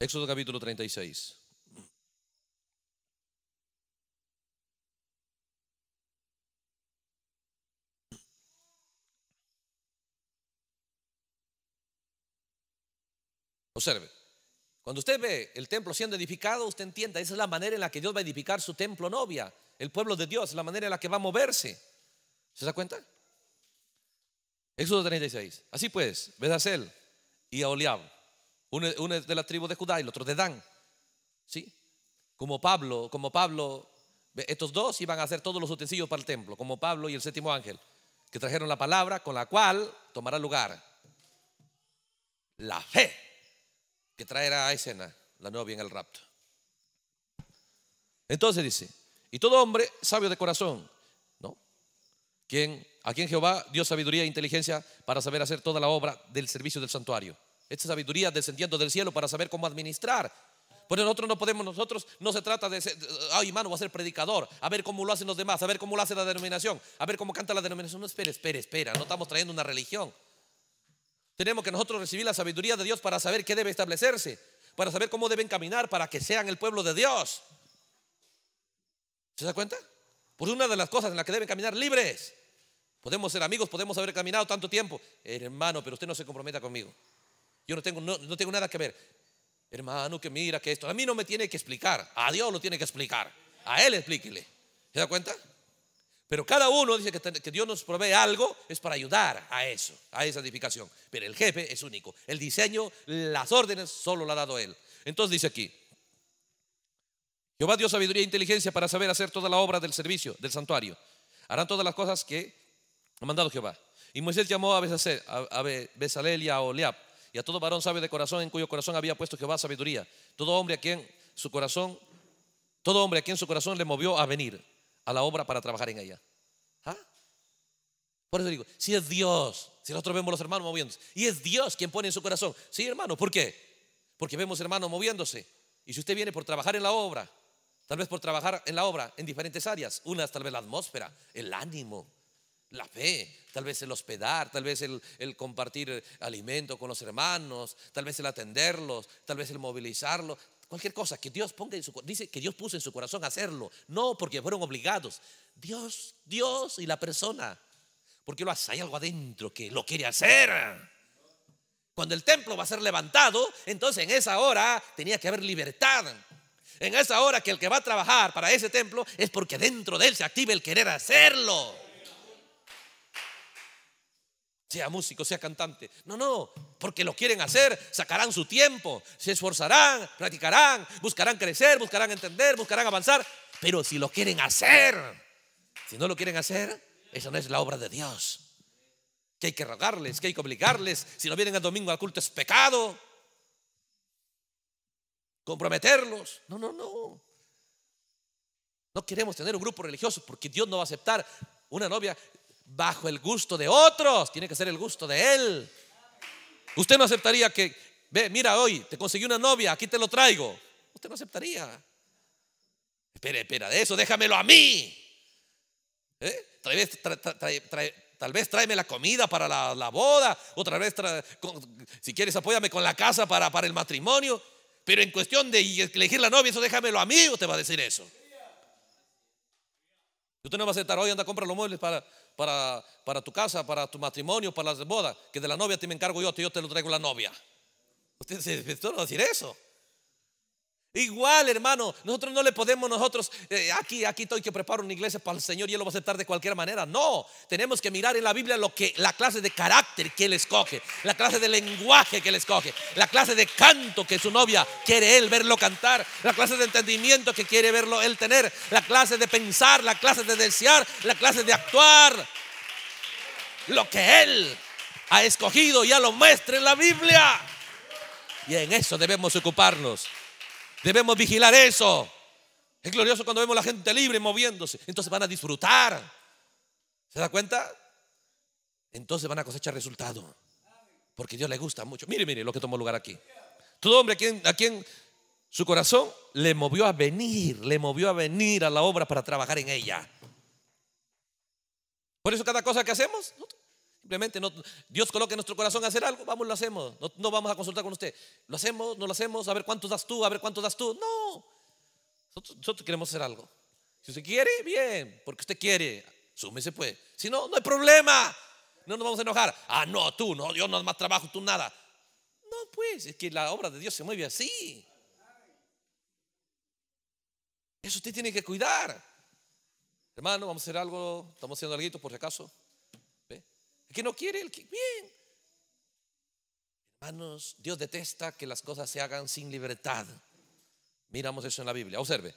Éxodo capítulo 36. Observe, cuando usted ve el templo siendo edificado, usted entienda, esa es la manera en la que Dios va a edificar su templo novia, el pueblo de Dios, la manera en la que va a moverse. ¿Se da cuenta? Éxodo 36. Así pues, Bedazel y Aholiab, uno, uno es de la tribu de Judá y el otro de Dan. ¿Sí? Como Pablo, como Pablo, estos dos iban a hacer todos los utensilios para el templo, como Pablo y el séptimo ángel, que trajeron la palabra con la cual tomará lugar la fe que traerá a escena la nueva en el rapto. Entonces dice, y todo hombre sabio de corazón, ¿no? a quien Jehová dio sabiduría e inteligencia para saber hacer toda la obra del servicio del santuario. Esta sabiduría descendiendo del cielo para saber cómo administrar. Pero nosotros no podemos, nosotros no se trata de, ser, ay hermano, va a ser predicador, a ver cómo lo hacen los demás, a ver cómo lo hace la denominación, a ver cómo canta la denominación. No, espera, espera, espera, no estamos trayendo una religión. Tenemos que nosotros recibir la sabiduría de Dios para saber qué debe establecerse, para saber cómo deben caminar para que sean el pueblo de Dios. ¿Se da cuenta? Por una de las cosas en las que deben caminar libres. Podemos ser amigos, podemos haber caminado tanto tiempo. Hermano, pero usted no se comprometa conmigo. Yo no tengo, no, tengo nada que ver. Hermano, que mira que esto. A mí no me tiene que explicar. A Dios lo tiene que explicar. A Él explíquele. ¿Se da cuenta? Pero cada uno dice que, Dios nos provee algo, es para ayudar a eso, a esa edificación. Pero el jefe es único. El diseño, las órdenes, solo lo ha dado Él. Entonces dice aquí, Jehová dio sabiduría e inteligencia para saber hacer toda la obra del servicio, del santuario. Harán todas las cosas que ha mandado Jehová. Y Moisés llamó a Besalel y a Oliab y a todo varón sabio de corazón en cuyo corazón había puesto Jehová sabiduría. Todo hombre a quien su corazón, todo hombre a quien su corazón le movió a venir a la obra para trabajar en ella. ¿Ah? Por eso digo, si es Dios, si nosotros vemos los hermanos moviéndose, y es Dios quien pone en su corazón, sí hermano, ¿por qué? Porque vemos hermanos moviéndose. Y si usted viene por trabajar en la obra, tal vez por trabajar en la obra en diferentes áreas, es tal vez la atmósfera, el ánimo, la fe, tal vez el hospedar, tal vez el, el, compartir alimento con los hermanos, tal vez el atenderlos, tal vez el movilizarlos, cualquier cosa que Dios ponga en su dice que Dios puso en su corazón hacerlo, no porque fueron obligados. Dios, Dios y la persona, porque lo hay algo adentro que lo quiere hacer. Cuando el templo va a ser levantado, entonces en esa hora tenía que haber libertad. En esa hora que el que va a trabajar para ese templo es porque dentro de él se active el querer hacerlo sea músico, sea cantante. No, no, porque lo quieren hacer, sacarán su tiempo, se esforzarán, practicarán, buscarán crecer, buscarán entender, buscarán avanzar. Pero si lo quieren hacer, si no lo quieren hacer, esa no es la obra de Dios. Que hay que rogarles, que hay que obligarles. Si no vienen el domingo al culto es pecado. Comprometerlos. No, no, no. No queremos tener un grupo religioso porque Dios no va a aceptar una novia bajo el gusto de otros, tiene que ser el gusto de Él. Usted no aceptaría que, ve, mira hoy, te conseguí una novia, aquí te lo traigo. Usted no aceptaría. Espera, espera, de eso déjamelo a mí. ¿Eh? Tal, vez, tráeme la comida para la, la boda, otra vez, si quieres, apóyame con la casa para, para el matrimonio. Pero en cuestión de elegir la novia, eso déjamelo a mí, Usted va a decir eso. Usted no va a aceptar, hoy anda a comprar los muebles para, para, tu casa, para tu matrimonio, para las bodas, que de la novia te me encargo yo, yo te lo traigo la novia. Usted se a decir eso. Igual, hermano, nosotros no le podemos nosotros, eh, aquí, aquí estoy que preparo una iglesia para el Señor y Él lo va a aceptar de cualquier manera. No, tenemos que mirar en la Biblia lo que, la clase de carácter que Él escoge, la clase de lenguaje que Él escoge, la clase de canto que su novia quiere Él verlo cantar, la clase de entendimiento que quiere verlo Él tener, la clase de pensar, la clase de desear, la clase de actuar. Lo que Él ha escogido ya lo muestra en la Biblia. Y en eso debemos ocuparnos. Debemos vigilar eso. Es glorioso cuando vemos la gente libre moviéndose. Entonces van a disfrutar. ¿Se da cuenta? Entonces van a cosechar resultado. Porque Dios le gusta mucho. Mire, mire lo que tomó lugar aquí. Todo hombre a quien, su corazón le movió a venir, le movió a venir a la obra para trabajar en ella. Por eso cada cosa que hacemos, Simplemente no, Dios coloque nuestro corazón a hacer algo, vamos, lo hacemos. No, vamos a consultar con usted. Lo hacemos, no lo hacemos, a ver cuántos das tú, a ver cuánto das tú. No. Nosotros, nosotros queremos hacer algo. Si usted quiere, bien, porque usted quiere, súmese pues. Si no, no hay problema. No nos vamos a enojar. Ah, no, tú, no, Dios no da más trabajo, tú nada. No, pues, es que la obra de Dios se mueve así. Eso usted tiene que cuidar. Hermano, vamos a hacer algo, estamos haciendo algo por si acaso que no quiere, el que bien. Hermanos, Dios detesta que las cosas se hagan sin libertad. Miramos eso en la Biblia. Observe.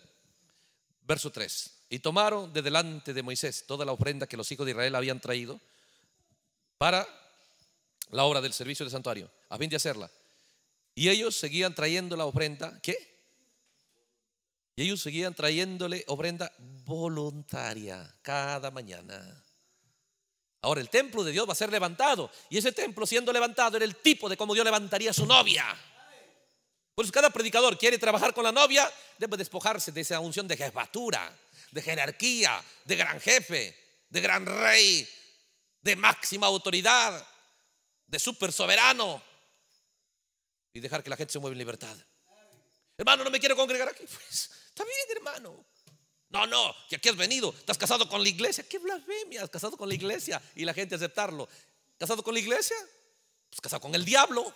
Verso 3. Y tomaron de delante de Moisés toda la ofrenda que los hijos de Israel habían traído para la obra del servicio del santuario, a fin de hacerla. Y ellos seguían trayendo la ofrenda, ¿qué? Y ellos seguían trayéndole ofrenda voluntaria cada mañana. Ahora el templo de Dios va a ser levantado. Y ese templo siendo levantado era el tipo de cómo Dios levantaría a su novia. Por eso cada predicador quiere trabajar con la novia, debe despojarse de esa unción de jefatura, de jerarquía, de gran jefe, de gran rey, de máxima autoridad, de super soberano. Y dejar que la gente se mueva en libertad. Hermano, no me quiero congregar aquí. Pues, está bien, hermano. No, no, que aquí has venido, estás casado con la iglesia. ¡Qué blasfemia! Casado con la iglesia y la gente aceptarlo. ¿Casado con la iglesia? Pues casado con el diablo.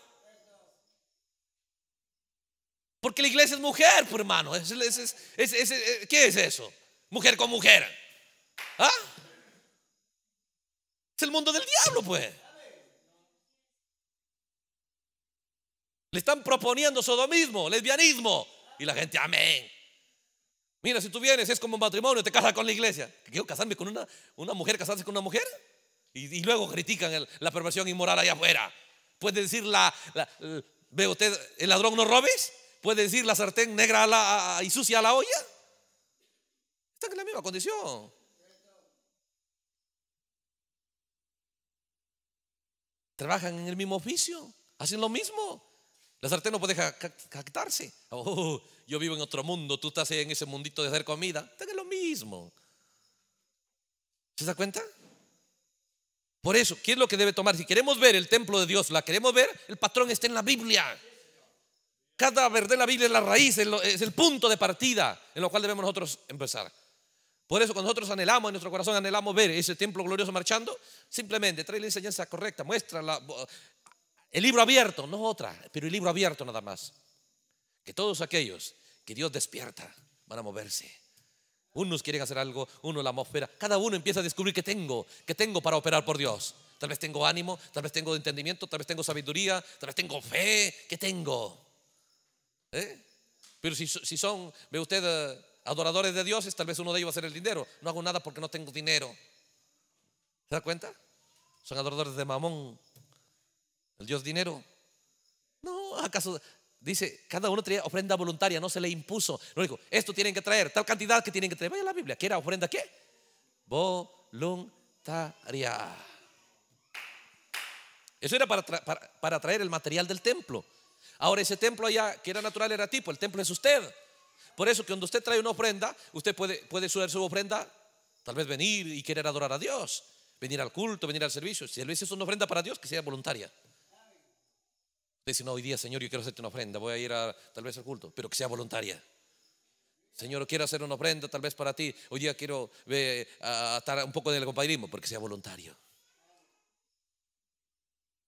Porque la iglesia es mujer, pues, hermano. ¿Qué es eso? Mujer con mujer. ¿Ah? Es el mundo del diablo, pues. Le están proponiendo sodomismo, lesbianismo. Y la gente, amén. Mira, si tú vienes, es como un matrimonio, te casas con la iglesia. Quiero casarme con una, una mujer, casarse con una mujer. Y, luego critican la perversión inmoral allá afuera. Puede decir la, ve usted, el ladrón no robes. Puede decir la sartén negra y sucia a la olla. Están en la misma condición. Trabajan en el mismo oficio, hacen lo mismo. La sartén no puede jactarse. Oh, yo vivo en otro mundo, tú estás en ese mundito de hacer comida, es lo mismo. ¿Se da cuenta? Por eso, ¿qué es lo que debe tomar? Si queremos ver el templo de Dios, la queremos ver, el patrón está en la Biblia. Cada verde de la Biblia es la raíz, es el punto de partida en lo cual debemos nosotros empezar. Por eso cuando nosotros anhelamos, en nuestro corazón anhelamos ver ese templo glorioso marchando, simplemente trae la enseñanza correcta, muestra el libro abierto, no otra, pero el libro abierto nada más que todos aquellos que Dios despierta van a moverse. Unos quieren hacer algo, uno la atmósfera. Cada uno empieza a descubrir que tengo, que tengo para operar por Dios. Tal vez tengo ánimo, tal vez tengo entendimiento, tal vez tengo sabiduría, tal vez tengo fe. ¿Qué tengo? ¿Eh? Pero si, si, son, ve usted, eh, adoradores de dioses, tal vez uno de ellos va a ser el dinero. No hago nada porque no tengo dinero. ¿Se da cuenta? Son adoradores de mamón. El dios dinero. No, ¿acaso Dice, cada uno traía ofrenda voluntaria, no se le impuso. No dijo, esto tienen que traer, tal cantidad que tienen que traer. Vaya la Biblia, que era ofrenda qué? Voluntaria. Eso era para, para, traer el material del templo. Ahora ese templo allá, que era natural, era tipo, el templo es usted. Por eso que cuando usted trae una ofrenda, usted puede, puede subir su ofrenda, tal vez venir y querer adorar a Dios, venir al culto, venir al servicio. Si él es una ofrenda para Dios, que sea voluntaria dice, no, hoy día, Señor, yo quiero hacerte una ofrenda, voy a ir a, tal vez al culto, pero que sea voluntaria. Señor, quiero hacer una ofrenda tal vez para ti. Hoy día quiero eh, atar un poco del compañerismo, porque sea voluntario.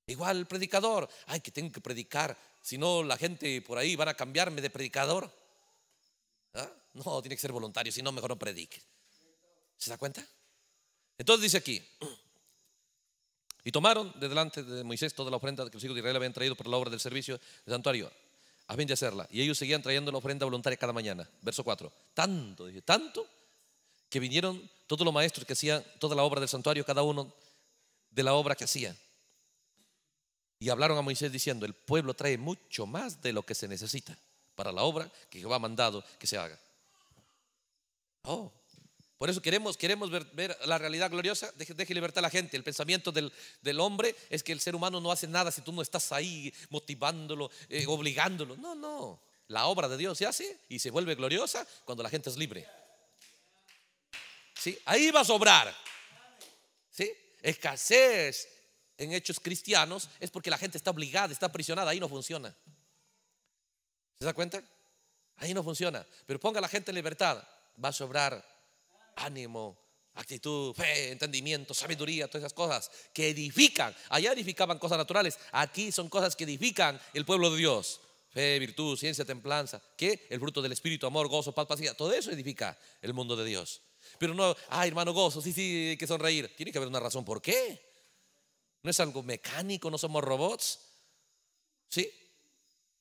Igual el predicador, ay, que tengo que predicar, si no la gente por ahí van a cambiarme de predicador. ¿Ah? No, tiene que ser voluntario, si no, mejor no predique. ¿Se da cuenta? Entonces dice aquí, y tomaron de delante de Moisés toda la ofrenda que los hijos de Israel habían traído por la obra del servicio del santuario, a fin de hacerla. Y ellos seguían trayendo la ofrenda voluntaria cada mañana. Verso 4. Tanto, tanto, que vinieron todos los maestros que hacían toda la obra del santuario, cada uno de la obra que hacía. Y hablaron a Moisés diciendo, el pueblo trae mucho más de lo que se necesita para la obra que Jehová ha mandado que se haga. Oh, por eso queremos, queremos ver, la realidad gloriosa. Deje, deje, libertad a la gente. El pensamiento del, hombre es que el ser humano no hace nada si tú no estás ahí motivándolo, eh, obligándolo. No, no. La obra de Dios se hace y se vuelve gloriosa cuando la gente es libre. ¿Sí? Ahí va a sobrar ¿Sí? Escasez en hechos cristianos es porque la gente está obligada, está aprisionada. Ahí no funciona. ¿Se da cuenta? Ahí no funciona. Pero ponga a la gente en libertad. Va a sobrar ánimo, actitud, fe, entendimiento, sabiduría, todas esas cosas que edifican. Allá edificaban cosas naturales, aquí son cosas que edifican el pueblo de Dios. Fe, virtud, ciencia, templanza, que el fruto del espíritu, amor, gozo, paz, paciencia, todo eso edifica el mundo de Dios. Pero no, Ah, hermano, gozo, sí, sí, hay que sonreír. Tiene que haber una razón por qué. No es algo mecánico, no somos robots. ¿Sí?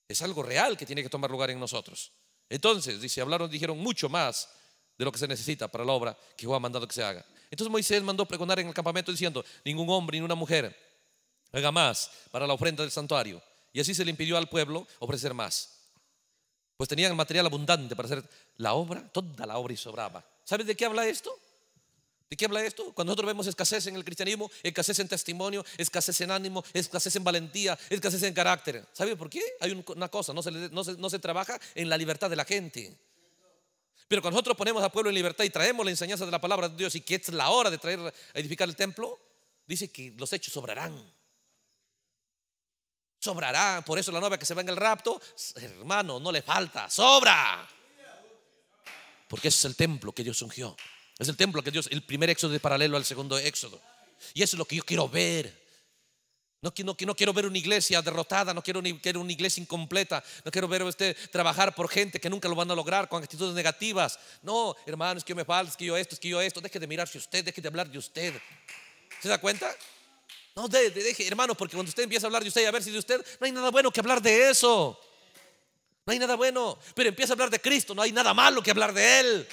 Es algo real que tiene que tomar lugar en nosotros. Entonces, dice, hablaron, dijeron mucho más de lo que se necesita para la obra que Jehová ha mandado que se haga. Entonces Moisés mandó pregonar en el campamento diciendo, ningún hombre ni una mujer haga más para la ofrenda del santuario. Y así se le impidió al pueblo ofrecer más. Pues tenían material abundante para hacer la obra, toda la obra y sobraba. ¿Sabes de qué habla esto? ¿De qué habla esto? Cuando nosotros vemos escasez en el cristianismo, escasez en testimonio, escasez en ánimo, escasez en valentía, escasez en carácter. Sabes por qué? Hay una cosa, no se, no se trabaja en la libertad de la gente. Pero cuando nosotros ponemos a pueblo en libertad y traemos la enseñanza de la palabra de Dios y que es la hora de traer a edificar el templo, dice que los hechos sobrarán. Sobrarán. Por eso la novia que se va en el rapto, hermano, no le falta, sobra. Porque ese es el templo que Dios ungió. Es el templo que Dios, el primer éxodo es paralelo al segundo éxodo. Y eso es lo que yo quiero ver. No, quiero ver una iglesia derrotada, no quiero, ni, una iglesia incompleta, no quiero ver usted trabajar por gente que nunca lo van a lograr con actitudes negativas. No, hermanos, que yo me falta, es que yo esto, es que yo esto. Deje de mirarse usted, deje de hablar de usted. ¿Se da cuenta? No, deje, hermano, porque cuando usted empieza a hablar de usted y a ver si de usted, no hay nada bueno que hablar de eso. No hay nada bueno, pero empieza a hablar de Cristo, no hay nada malo que hablar de Él.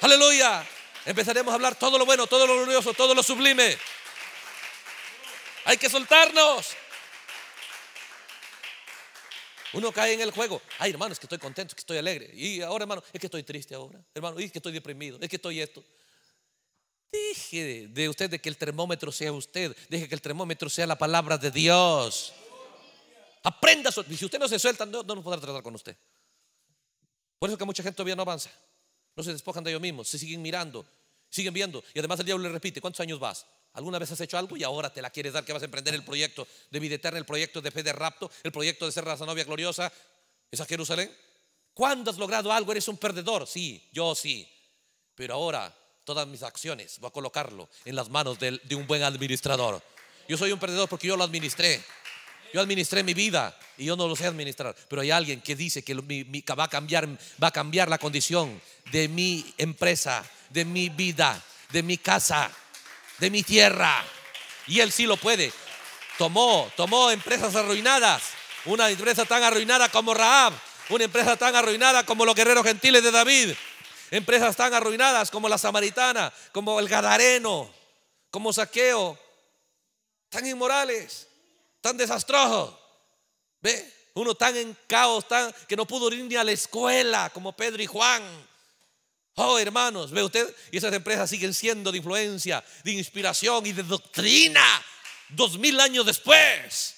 Aleluya. Empezaremos a hablar todo lo bueno, todo lo glorioso, todo lo sublime. Hay que soltarnos. Uno cae en el juego. Ay, hermano, es que estoy contento, es que estoy alegre. Y ahora, hermano, es que estoy triste ahora. Hermano, es que estoy deprimido, es que estoy esto. Deje de usted de que el termómetro sea usted. Deje que el termómetro sea la palabra de Dios. Aprenda a Si usted no se suelta, no, nos podrá tratar con usted. Por eso que mucha gente todavía no avanza. No se despojan de ellos mismos, se siguen mirando, Siguen viendo. Y además el diablo le repite, ¿cuántos años vas? ¿Alguna vez has hecho algo y ahora te la quieres dar que vas a emprender el proyecto de vida eterna, el proyecto de fe de rapto, el proyecto de ser raza novia gloriosa? ¿Esa Jerusalén? ¿Cuándo has logrado algo? ¿Eres un perdedor? Sí, yo sí. Pero ahora todas mis acciones voy a colocarlo en las manos de, de un buen administrador. Yo soy un perdedor porque yo lo administré. Yo administré mi vida y yo no lo sé administrar. Pero hay alguien que dice que va, a cambiar, va a cambiar la condición de mi empresa, de mi vida, de mi casa, de mi tierra. Y él sí lo puede. Tomó, tomó empresas arruinadas. Una empresa tan arruinada como Raab. Una empresa tan arruinada como los guerreros gentiles de David. Empresas tan arruinadas como la samaritana, como el gadareno, como saqueo. Tan inmorales tan desastroso. ¿Ve? Uno tan en caos, tan que no pudo ir ni a la escuela, como Pedro y Juan. Oh, hermanos, ve usted, y esas empresas siguen siendo de influencia, de inspiración y de doctrina dos mil años después.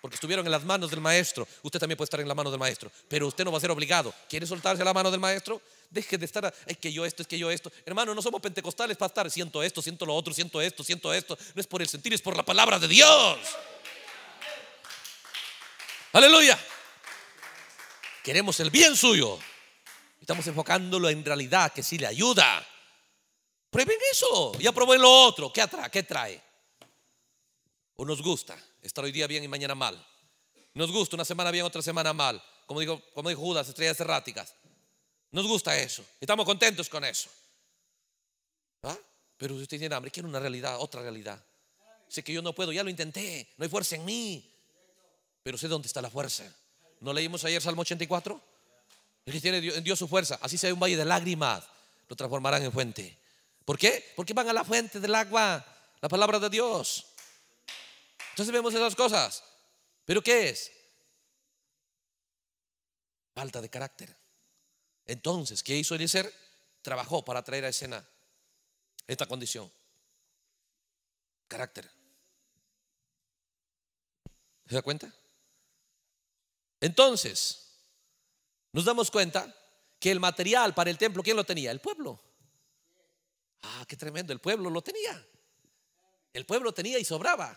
Porque estuvieron en las manos del maestro. Usted también puede estar en la mano del maestro, pero usted no va a ser obligado. ¿Quiere soltarse la mano del maestro? Deje de estar, es que yo esto, es que yo esto. Hermano, no somos pentecostales para estar, siento esto, siento lo otro, siento esto, siento esto. No es por el sentir, es por la palabra de Dios. Aleluya. Queremos el bien suyo. Estamos enfocándolo en realidad que sí le ayuda. Prueben eso. Ya probé lo otro. ¿Qué, atrae, ¿Qué trae? O nos gusta estar hoy día bien y mañana mal. Nos gusta una semana bien, otra semana mal. Como dijo, como dijo Judas, estrellas erráticas. Nos gusta eso. Estamos contentos con eso. ¿Ah? Pero si usted tiene hambre, quiere una realidad, otra realidad. Sé que yo no puedo, ya lo intenté. No hay fuerza en mí pero sé dónde está la fuerza. ¿No leímos ayer Salmo 84? El que tiene en Dios su fuerza, así sea un valle de lágrimas, lo transformarán en fuente. ¿Por qué? Porque van a la fuente del agua, la palabra de Dios. Entonces vemos esas cosas. ¿Pero qué es? Falta de carácter. Entonces, ¿qué hizo Eliezer? Trabajó para traer a escena esta condición. Carácter. ¿Se da cuenta? Entonces, nos damos cuenta que el material para el templo, ¿quién lo tenía? El pueblo. Ah, qué tremendo, el pueblo lo tenía. El pueblo tenía y sobraba.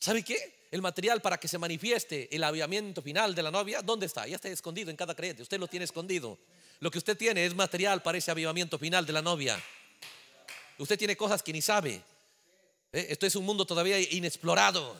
¿Sabe qué? El material para que se manifieste el avivamiento final de la novia, ¿dónde está? Ya está escondido en cada creyente. Usted lo tiene escondido. Lo que usted tiene es material para ese avivamiento final de la novia. Usted tiene cosas que ni sabe. Eh, esto es un mundo todavía inexplorado.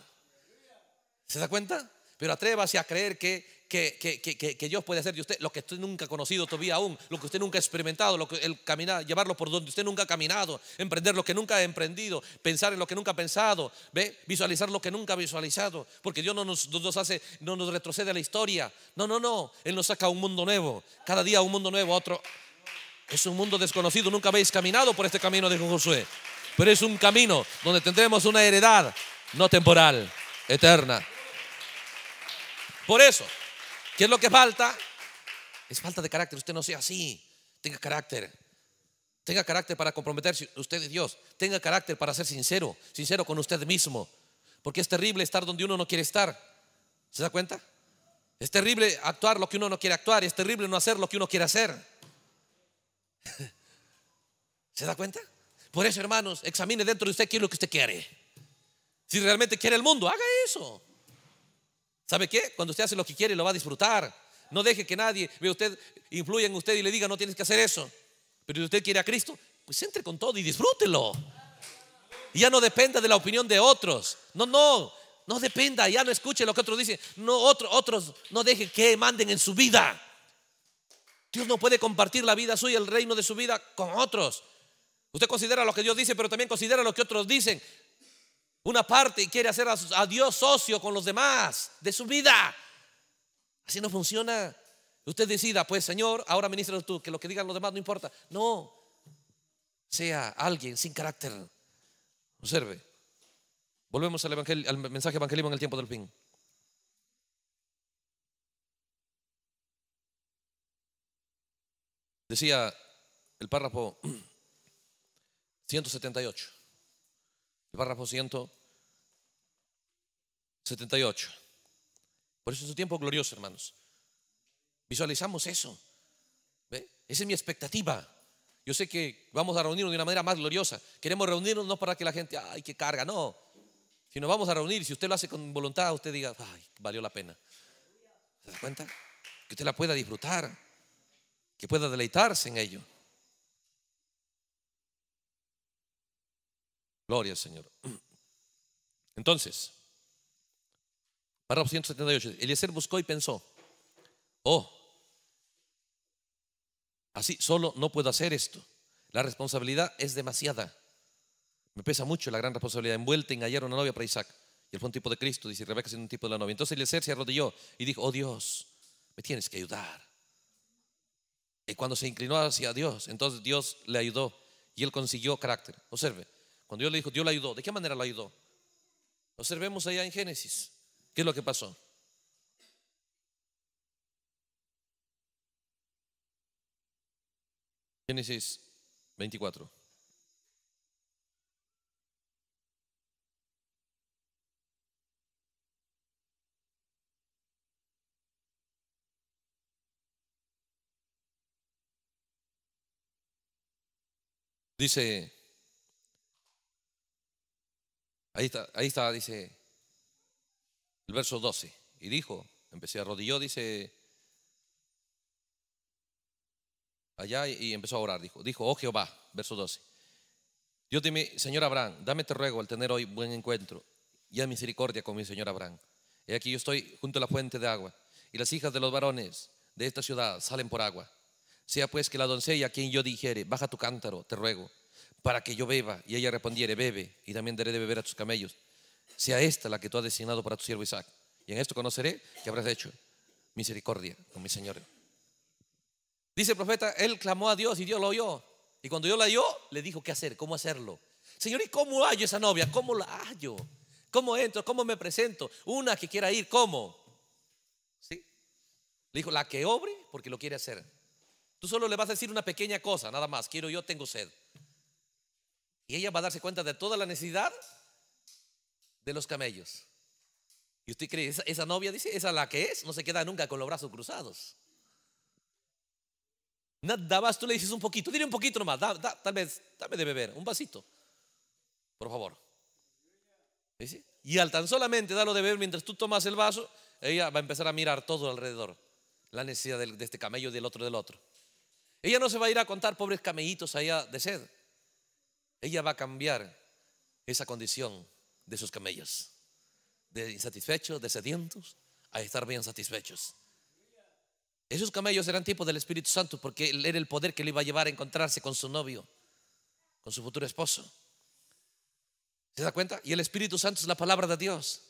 ¿Se da cuenta? Pero atrévase a creer que, que, que, que, Dios puede hacer de usted lo que usted nunca ha conocido todavía aún, lo que usted nunca ha experimentado, lo que, el caminar, llevarlo por donde usted nunca ha caminado, emprender lo que nunca ha emprendido, pensar en lo que nunca ha pensado, ¿ve? visualizar lo que nunca ha visualizado, porque Dios no nos, nos hace, no nos retrocede a la historia. No, no, no. Él nos saca un mundo nuevo, cada día un mundo nuevo, otro. Es un mundo desconocido, nunca habéis caminado por este camino, dijo Josué. Pero es un camino donde tendremos una heredad no temporal, eterna. Por eso, ¿qué es lo que falta? Es falta de carácter. Usted no sea así. Tenga carácter. Tenga carácter para comprometerse usted y Dios. Tenga carácter para ser sincero, sincero con usted mismo. Porque es terrible estar donde uno no quiere estar. ¿Se da cuenta? Es terrible actuar lo que uno no quiere actuar. Es terrible no hacer lo que uno quiere hacer. ¿Se da cuenta? Por eso, hermanos, examine dentro de usted qué es lo que usted quiere. Si realmente quiere el mundo, haga eso. ¿Sabe qué? Cuando usted hace lo que quiere, lo va a disfrutar. No deje que nadie, ve usted, influya en usted y le diga, no tienes que hacer eso. Pero si usted quiere a Cristo, pues entre con todo y disfrútelo. ya no dependa de la opinión de otros. No, no, no dependa, ya no escuche lo que otros dicen. No, otro, otros no deje que manden en su vida. Dios no puede compartir la vida suya, el reino de su vida con otros. Usted considera lo que Dios dice, pero también considera lo que otros dicen una parte quiere hacer a, Dios socio con los demás de su vida. Así no funciona. Usted decida, pues Señor, ahora ministro tú, que lo que digan los demás no importa. No, sea alguien sin carácter. Observe. Volvemos al, mensaje evangélico en el tiempo del fin. Decía el párrafo 178. el párrafo 178. Por eso es un tiempo glorioso, hermanos. Visualizamos eso. Esa es mi expectativa. Yo sé que vamos a reunirnos de una manera más gloriosa. Queremos reunirnos no para que la gente, ay, qué carga, no. Si nos vamos a reunir, si usted lo hace con voluntad, usted diga, ay, valió la pena. ¿Se da cuenta? Que usted la pueda disfrutar, que pueda deleitarse en ello. Gloria al Señor. Entonces, párrafo 178. Eliezer buscó y pensó, oh, así solo no puedo hacer esto. La responsabilidad es demasiada. Me pesa mucho la gran responsabilidad envuelta en hallar una novia para Isaac. Y él fue un tipo de Cristo, dice Rebeca, es un tipo de la novia. Entonces Eliezer se arrodilló y dijo, oh Dios, me tienes que ayudar. Y cuando se inclinó hacia Dios, entonces Dios le ayudó y él consiguió carácter. Observe, cuando Dios le dijo, Dios la ayudó. ¿De qué manera la ayudó? Observemos allá en Génesis. ¿Qué es lo que pasó? Génesis 24. Dice Ahí está, ahí está, dice el verso 12. Y dijo, empecé a rodilló, dice allá y empezó a orar. Dijo, dijo, oh Jehová, verso 12. Dios dime, Señor Abraham, dame te ruego al tener hoy buen encuentro y a misericordia con mi Señor Abraham. He aquí yo estoy junto a la fuente de agua y las hijas de los varones de esta ciudad salen por agua. Sea pues que la doncella a quien yo dijere, baja tu cántaro, te ruego para que yo beba. Y ella respondiere, bebe, y también daré de beber a tus camellos. Sea esta la que tú has designado para tu siervo Isaac. Y en esto conoceré que habrás hecho misericordia con mi Señor. Dice el profeta, él clamó a Dios y Dios lo oyó. Y cuando Dios la oyó, le dijo qué hacer, cómo hacerlo. Señor, ¿y cómo hallo esa novia? ¿Cómo la hallo? ¿Cómo entro? ¿Cómo me presento? Una que quiera ir, ¿cómo? ¿Sí? Le dijo, la que obre porque lo quiere hacer. Tú solo le vas a decir una pequeña cosa, nada más. Quiero yo, tengo sed. Y ella va a darse cuenta de toda la necesidad de los camellos. ¿Y usted cree, esa, novia dice, esa la que es? No se queda nunca con los brazos cruzados. Nada más tú le dices un poquito, dile un poquito nomás, tal vez, dame de beber, un vasito, por favor. Y al tan solamente darlo de beber mientras tú tomas el vaso, ella va a empezar a mirar todo alrededor, la necesidad de, de este camello, del otro, del otro. Ella no se va a ir a contar pobres camellitos allá de sed. Ella va a cambiar esa condición de sus camellos, de insatisfechos, de sedientos, a estar bien satisfechos. Esos camellos eran tipos del Espíritu Santo porque era el poder que le iba a llevar a encontrarse con su novio, con su futuro esposo. ¿Se da cuenta? Y el Espíritu Santo es la palabra de Dios.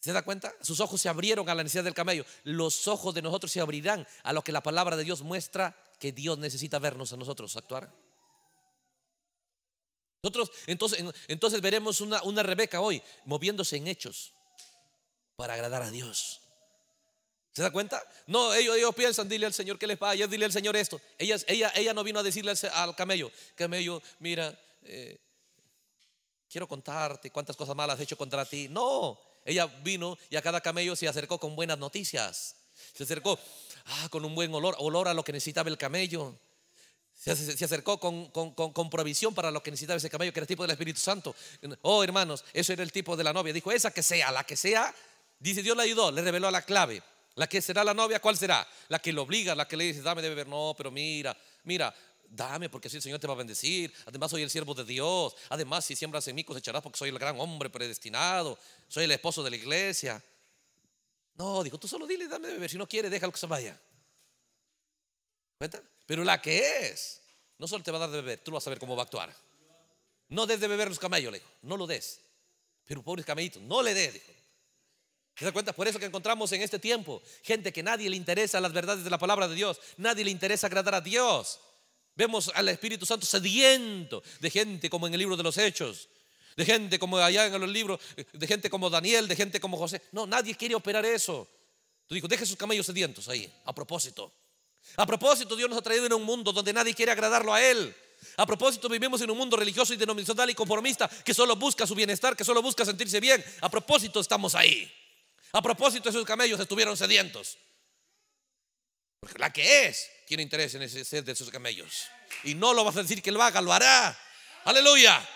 ¿Se da cuenta? Sus ojos se abrieron a la necesidad del camello. Los ojos de nosotros se abrirán a lo que la palabra de Dios muestra que Dios necesita vernos a nosotros actuar. Nosotros entonces, entonces veremos una, Rebeca hoy moviéndose en hechos para agradar a Dios. ¿Se da cuenta? No, ellos, ellos piensan, dile al Señor que les vaya, dile al Señor esto. Ella, ella, ella no vino a decirle al, camello, camello, mira, eh, quiero contarte cuántas cosas malas he hecho contra ti. No, ella vino y a cada camello se acercó con buenas noticias. Se acercó ah, con un buen olor, olor a lo que necesitaba el camello. Se, acercó con, provisión para lo que necesitaba ese camello, que era el tipo del Espíritu Santo. Oh, hermanos, eso era el tipo de la novia. Dijo, esa que sea, la que sea. Dice, Dios le ayudó, le reveló la clave. La que será la novia, ¿cuál será? La que lo obliga, la que le dice, dame de beber. No, pero mira, mira, dame, porque así el Señor te va a bendecir. Además, soy el siervo de Dios. Además, si siembras en mí, cosecharás porque soy el gran hombre predestinado. Soy el esposo de la iglesia. No, dijo, tú solo dile, dame de beber. Si no quiere, déjalo que se vaya. ¿Cuenta? Pero la que es, no solo te va a dar de beber, tú vas a ver cómo va a actuar. No des de beber los camellos, le dijo, no lo des. Pero pobres camellitos, no le des, dijo. ¿Te das cuenta? Por eso que encontramos en este tiempo gente que nadie le interesa las verdades de la palabra de Dios, nadie le interesa agradar a Dios. Vemos al Espíritu Santo sediento de gente como en el libro de los Hechos, de gente como allá en los libros, de gente como Daniel, de gente como José. No, nadie quiere operar eso. Tú dijo, deje sus camellos sedientos ahí, a propósito. A propósito, Dios nos ha traído en un mundo donde nadie quiere agradarlo a Él. A propósito, vivimos en un mundo religioso y denominacional y conformista que solo busca su bienestar, que solo busca sentirse bien. A propósito, estamos ahí. A propósito, esos camellos estuvieron sedientos. la que es tiene interés en ese sed de esos camellos. Y no lo vas a decir que lo haga, lo hará. Aleluya.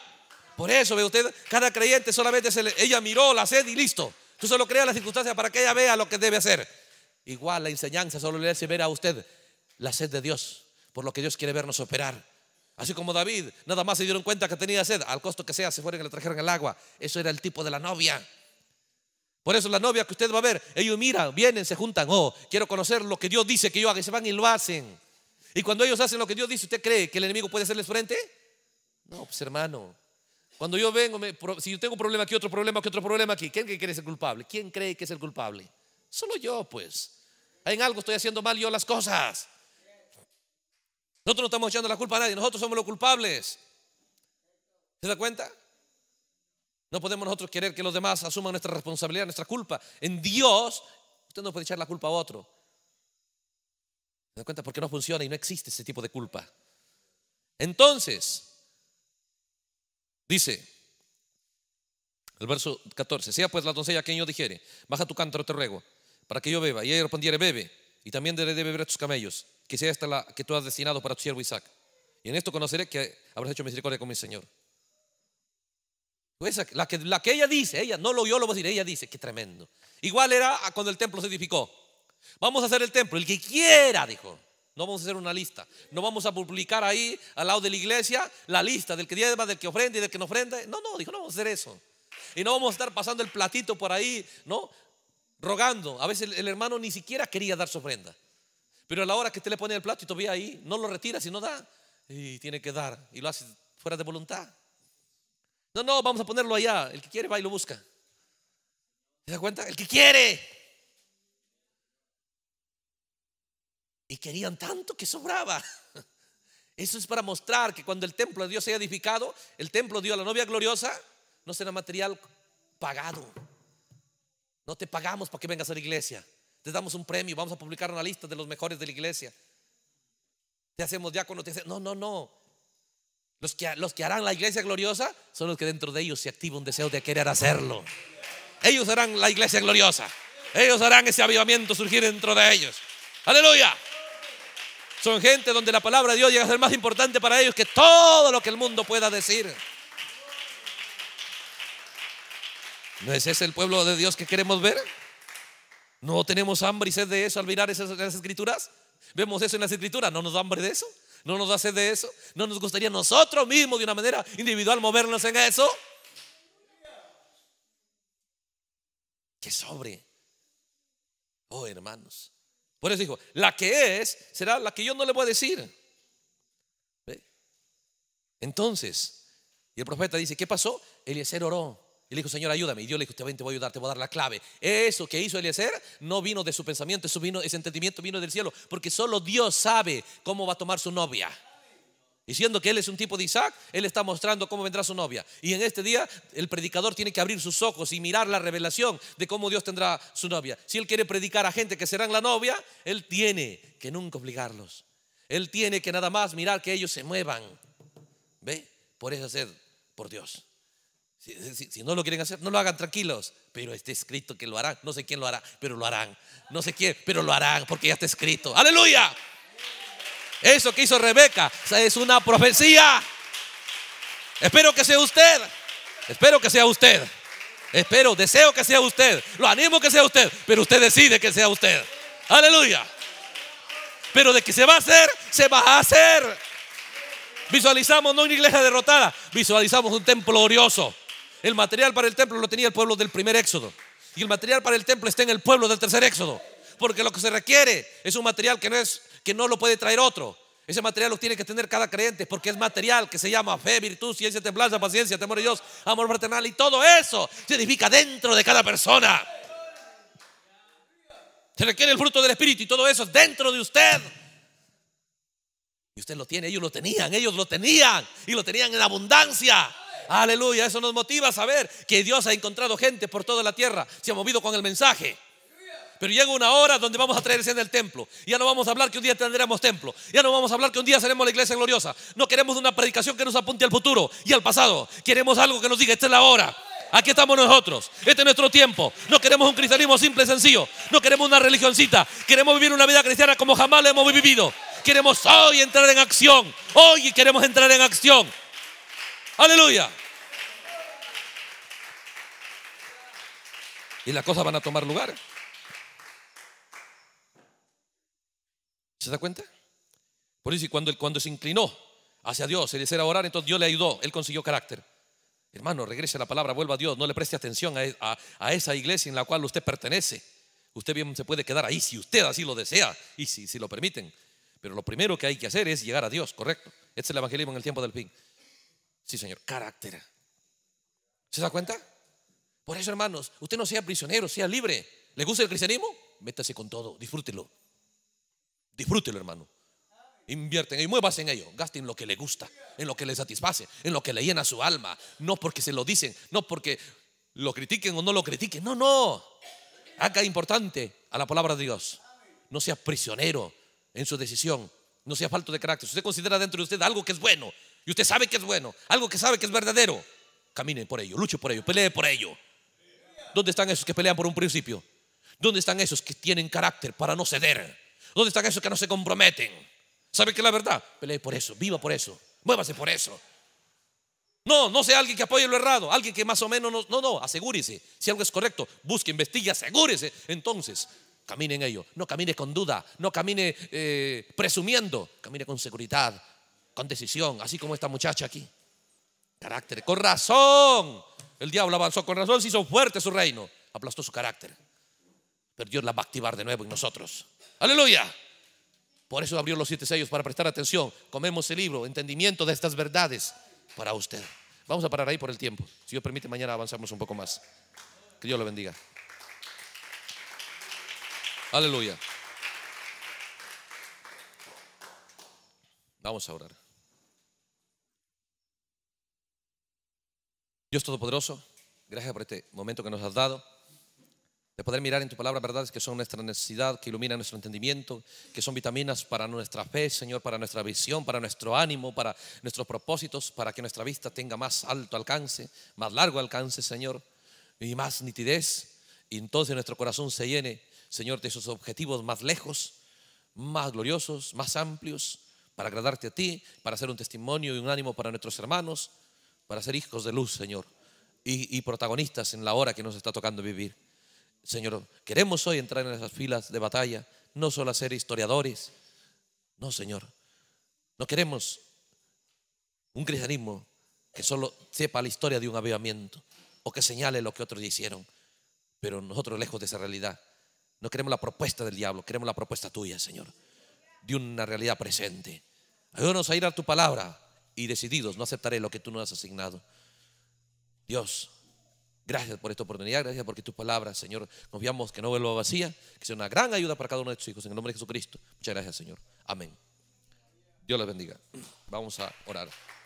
Por eso, ve usted, cada creyente solamente se le, ella miró la sed y listo. Tú solo creas las circunstancias para que ella vea lo que debe hacer. Igual la enseñanza solo le hace ver a usted la sed de Dios, por lo que Dios quiere vernos operar. Así como David, nada más se dieron cuenta que tenía sed, al costo que sea, se fueron y le trajeron el agua. Eso era el tipo de la novia. Por eso la novia que usted va a ver, ellos miran, vienen, se juntan, oh, quiero conocer lo que Dios dice que yo haga, y se van y lo hacen. Y cuando ellos hacen lo que Dios dice, ¿usted cree que el enemigo puede hacerles frente? No, pues hermano, cuando yo vengo, si yo tengo un problema aquí, otro problema aquí, otro problema aquí, ¿quién quiere que culpable? ¿Quién cree que es el culpable? Solo yo, pues. En algo estoy haciendo mal yo las cosas. Nosotros no estamos echando la culpa a nadie, nosotros somos los culpables. ¿Se da cuenta? No podemos nosotros querer que los demás asuman nuestra responsabilidad, nuestra culpa. En Dios, usted no puede echar la culpa a otro. ¿Se da cuenta? Porque no funciona y no existe ese tipo de culpa. Entonces, dice el verso 14, sea pues la doncella quien yo dijere, baja tu cántaro, te ruego, para que yo beba. Y ella respondiere, bebe y también debe de beber a tus camellos, que sea esta la que tú has destinado para tu siervo Isaac. Y en esto conoceré que habrás hecho misericordia con mi Señor. Pues, la, que, ella dice, ella no lo yo lo voy a decir, ella dice, qué tremendo. Igual era cuando el templo se edificó. Vamos a hacer el templo, el que quiera, dijo. No vamos a hacer una lista. No vamos a publicar ahí al lado de la iglesia la lista del que diezma, del que ofrenda y del que no ofrenda. No, no, dijo, no vamos a hacer eso. Y no vamos a estar pasando el platito por ahí, ¿no? rogando. A veces el hermano ni siquiera quería dar su ofrenda. Pero a la hora que Te le pone el plato y todavía ahí, no lo retira, sino no da, y tiene que dar. Y lo hace fuera de voluntad. No, no, vamos a ponerlo allá. El que quiere va y lo busca. ¿Se da cuenta? El que quiere. Y querían tanto que sobraba. Eso es para mostrar que cuando el templo de Dios sea edificado, el templo dio a la novia gloriosa, no será material pagado. No te pagamos para que vengas a la iglesia. Te damos un premio, vamos a publicar una lista de los mejores de la iglesia. Te hacemos diácono, te dicen, no, no, no. Los que, los que harán la iglesia gloriosa son los que dentro de ellos se activa un deseo de querer hacerlo. Ellos harán la iglesia gloriosa. Ellos harán ese avivamiento surgir dentro de ellos. Aleluya. Son gente donde la palabra de Dios llega a ser más importante para ellos que todo lo que el mundo pueda decir. ¿No es ese el pueblo de Dios que queremos ver? ¿No tenemos hambre y sed de eso al mirar esas, escrituras? ¿Vemos eso en las escrituras? ¿No nos da hambre de eso? ¿No nos da sed de eso? ¿No nos gustaría nosotros mismos de una manera individual movernos en eso? Que sobre. Oh, hermanos. Por eso dijo, la que es será la que yo no le voy a decir. Entonces, y el profeta dice, ¿qué pasó? Eliezer oró. Y le dijo, Señor, ayúdame. Y Dios le dijo, te voy a ayudar, te voy a dar la clave. Eso que hizo Eliezer no vino de su pensamiento, eso vino, ese entendimiento vino del cielo, porque solo Dios sabe cómo va a tomar su novia. Diciendo que él es un tipo de Isaac, él está mostrando cómo vendrá su novia. Y en este día el predicador tiene que abrir sus ojos y mirar la revelación de cómo Dios tendrá su novia. Si él quiere predicar a gente que serán la novia, él tiene que nunca obligarlos. Él tiene que nada más mirar que ellos se muevan. ¿Ve? Por eso hacer por Dios. Si, no lo quieren hacer, no lo hagan tranquilos. Pero está escrito que lo harán. No sé quién lo hará, pero lo harán. No sé quién, pero lo harán porque ya está escrito. Aleluya. Eso que hizo Rebeca es una profecía. Espero que sea usted. Espero que sea usted. Espero, deseo que sea usted. Lo animo que sea usted. Pero usted decide que sea usted. Aleluya. Pero de que se va a hacer, se va a hacer. Visualizamos no una iglesia derrotada, visualizamos un templo glorioso. El material para el templo lo tenía el pueblo del primer éxodo. Y el material para el templo está en el pueblo del tercer éxodo. Porque lo que se requiere es un material que no, es, que no lo puede traer otro. Ese material lo tiene que tener cada creyente porque es material que se llama fe, virtud, ciencia, templanza, paciencia, temor de Dios, amor fraternal y todo eso se edifica dentro de cada persona. Se requiere el fruto del Espíritu y todo eso es dentro de usted. Y usted lo tiene, ellos lo tenían, ellos lo tenían y lo tenían en abundancia. Aleluya, eso nos motiva a saber que Dios ha encontrado gente por toda la tierra, se ha movido con el mensaje. Pero llega una hora donde vamos a traerse en el templo. Ya no vamos a hablar que un día tendremos templo. Ya no vamos a hablar que un día seremos la iglesia gloriosa. No queremos una predicación que nos apunte al futuro y al pasado. Queremos algo que nos diga, esta es la hora. Aquí estamos nosotros. Este es nuestro tiempo. No queremos un cristianismo simple y sencillo. No queremos una religioncita. Queremos vivir una vida cristiana como jamás la hemos vivido. Queremos hoy entrar en acción. Hoy queremos entrar en acción. Aleluya. Y las cosas van a tomar lugar. ¿Se da cuenta? Por eso, cuando, cuando se inclinó hacia Dios, se a orar, entonces Dios le ayudó, él consiguió carácter. Hermano, regrese a la palabra, vuelva a Dios, no le preste atención a, esa iglesia en la cual usted pertenece. Usted bien se puede quedar ahí si usted así lo desea y si, si lo permiten. Pero lo primero que hay que hacer es llegar a Dios, correcto. Este es el evangelismo en el tiempo del fin. Sí, Señor, carácter. ¿Se da cuenta? Por eso, hermanos, usted no sea prisionero, sea libre. ¿Le gusta el cristianismo? Métase con todo, disfrútelo. Disfrútelo, hermano. Invierten y muevas en ello. Gasten lo que le gusta, en lo que le satisface, en lo que le llena su alma. No porque se lo dicen, no porque lo critiquen o no lo critiquen. No, no. Haga importante a la palabra de Dios. No sea prisionero en su decisión. No sea falto de carácter. Si usted considera dentro de usted algo que es bueno, y usted sabe que es bueno, algo que sabe que es verdadero, camine por ello, luche por ello, pelee por ello. ¿Dónde están esos que pelean por un principio? ¿Dónde están esos que tienen carácter para no ceder? ¿Dónde están esos que no se comprometen? ¿Sabe que la verdad? Pelee por eso, viva por eso, muévase por eso. No, no sea alguien que apoye lo errado, alguien que más o menos no, no, no, asegúrese. Si algo es correcto, busque, investigue, asegúrese. Entonces, camine en ello. No camine con duda, no camine eh, presumiendo, camine con seguridad, con decisión, así como esta muchacha aquí. Carácter, con razón. El diablo avanzó, con razón se hizo fuerte su reino. Aplastó su carácter. Pero Dios la va a activar de nuevo en nosotros. Aleluya. Por eso abrió los siete sellos para prestar atención. Comemos el libro, entendimiento de estas verdades para usted. Vamos a parar ahí por el tiempo. Si Dios permite, mañana avanzamos un poco más. Que Dios lo bendiga. Aleluya. Vamos a orar. Dios Todopoderoso, gracias por este momento que nos has dado, de poder mirar en tu palabra verdades que son nuestra necesidad, que iluminan nuestro entendimiento, que son vitaminas para nuestra fe, Señor, para nuestra visión, para nuestro ánimo, para nuestros propósitos, para que nuestra vista tenga más alto alcance, más largo alcance, Señor, y más nitidez. Y entonces nuestro corazón se llene, Señor, de esos objetivos más lejos, más gloriosos, más amplios, para agradarte a ti, para ser un testimonio y un ánimo para nuestros hermanos para ser hijos de luz, Señor, y, protagonistas en la hora que nos está tocando vivir. Señor, queremos hoy entrar en esas filas de batalla, no solo ser historiadores, no, Señor, no queremos un cristianismo que solo sepa la historia de un avivamiento o que señale lo que otros hicieron, pero nosotros lejos de esa realidad, no queremos la propuesta del diablo, queremos la propuesta tuya, Señor, de una realidad presente. Ayúdanos a ir a tu palabra, y decididos, no aceptaré lo que tú nos has asignado. Dios, gracias por esta oportunidad, gracias porque tus palabras Señor, confiamos que no vuelva vacía, que sea una gran ayuda para cada uno de tus hijos, en el nombre de Jesucristo. Muchas gracias, Señor. Amén. Dios les bendiga. Vamos a orar.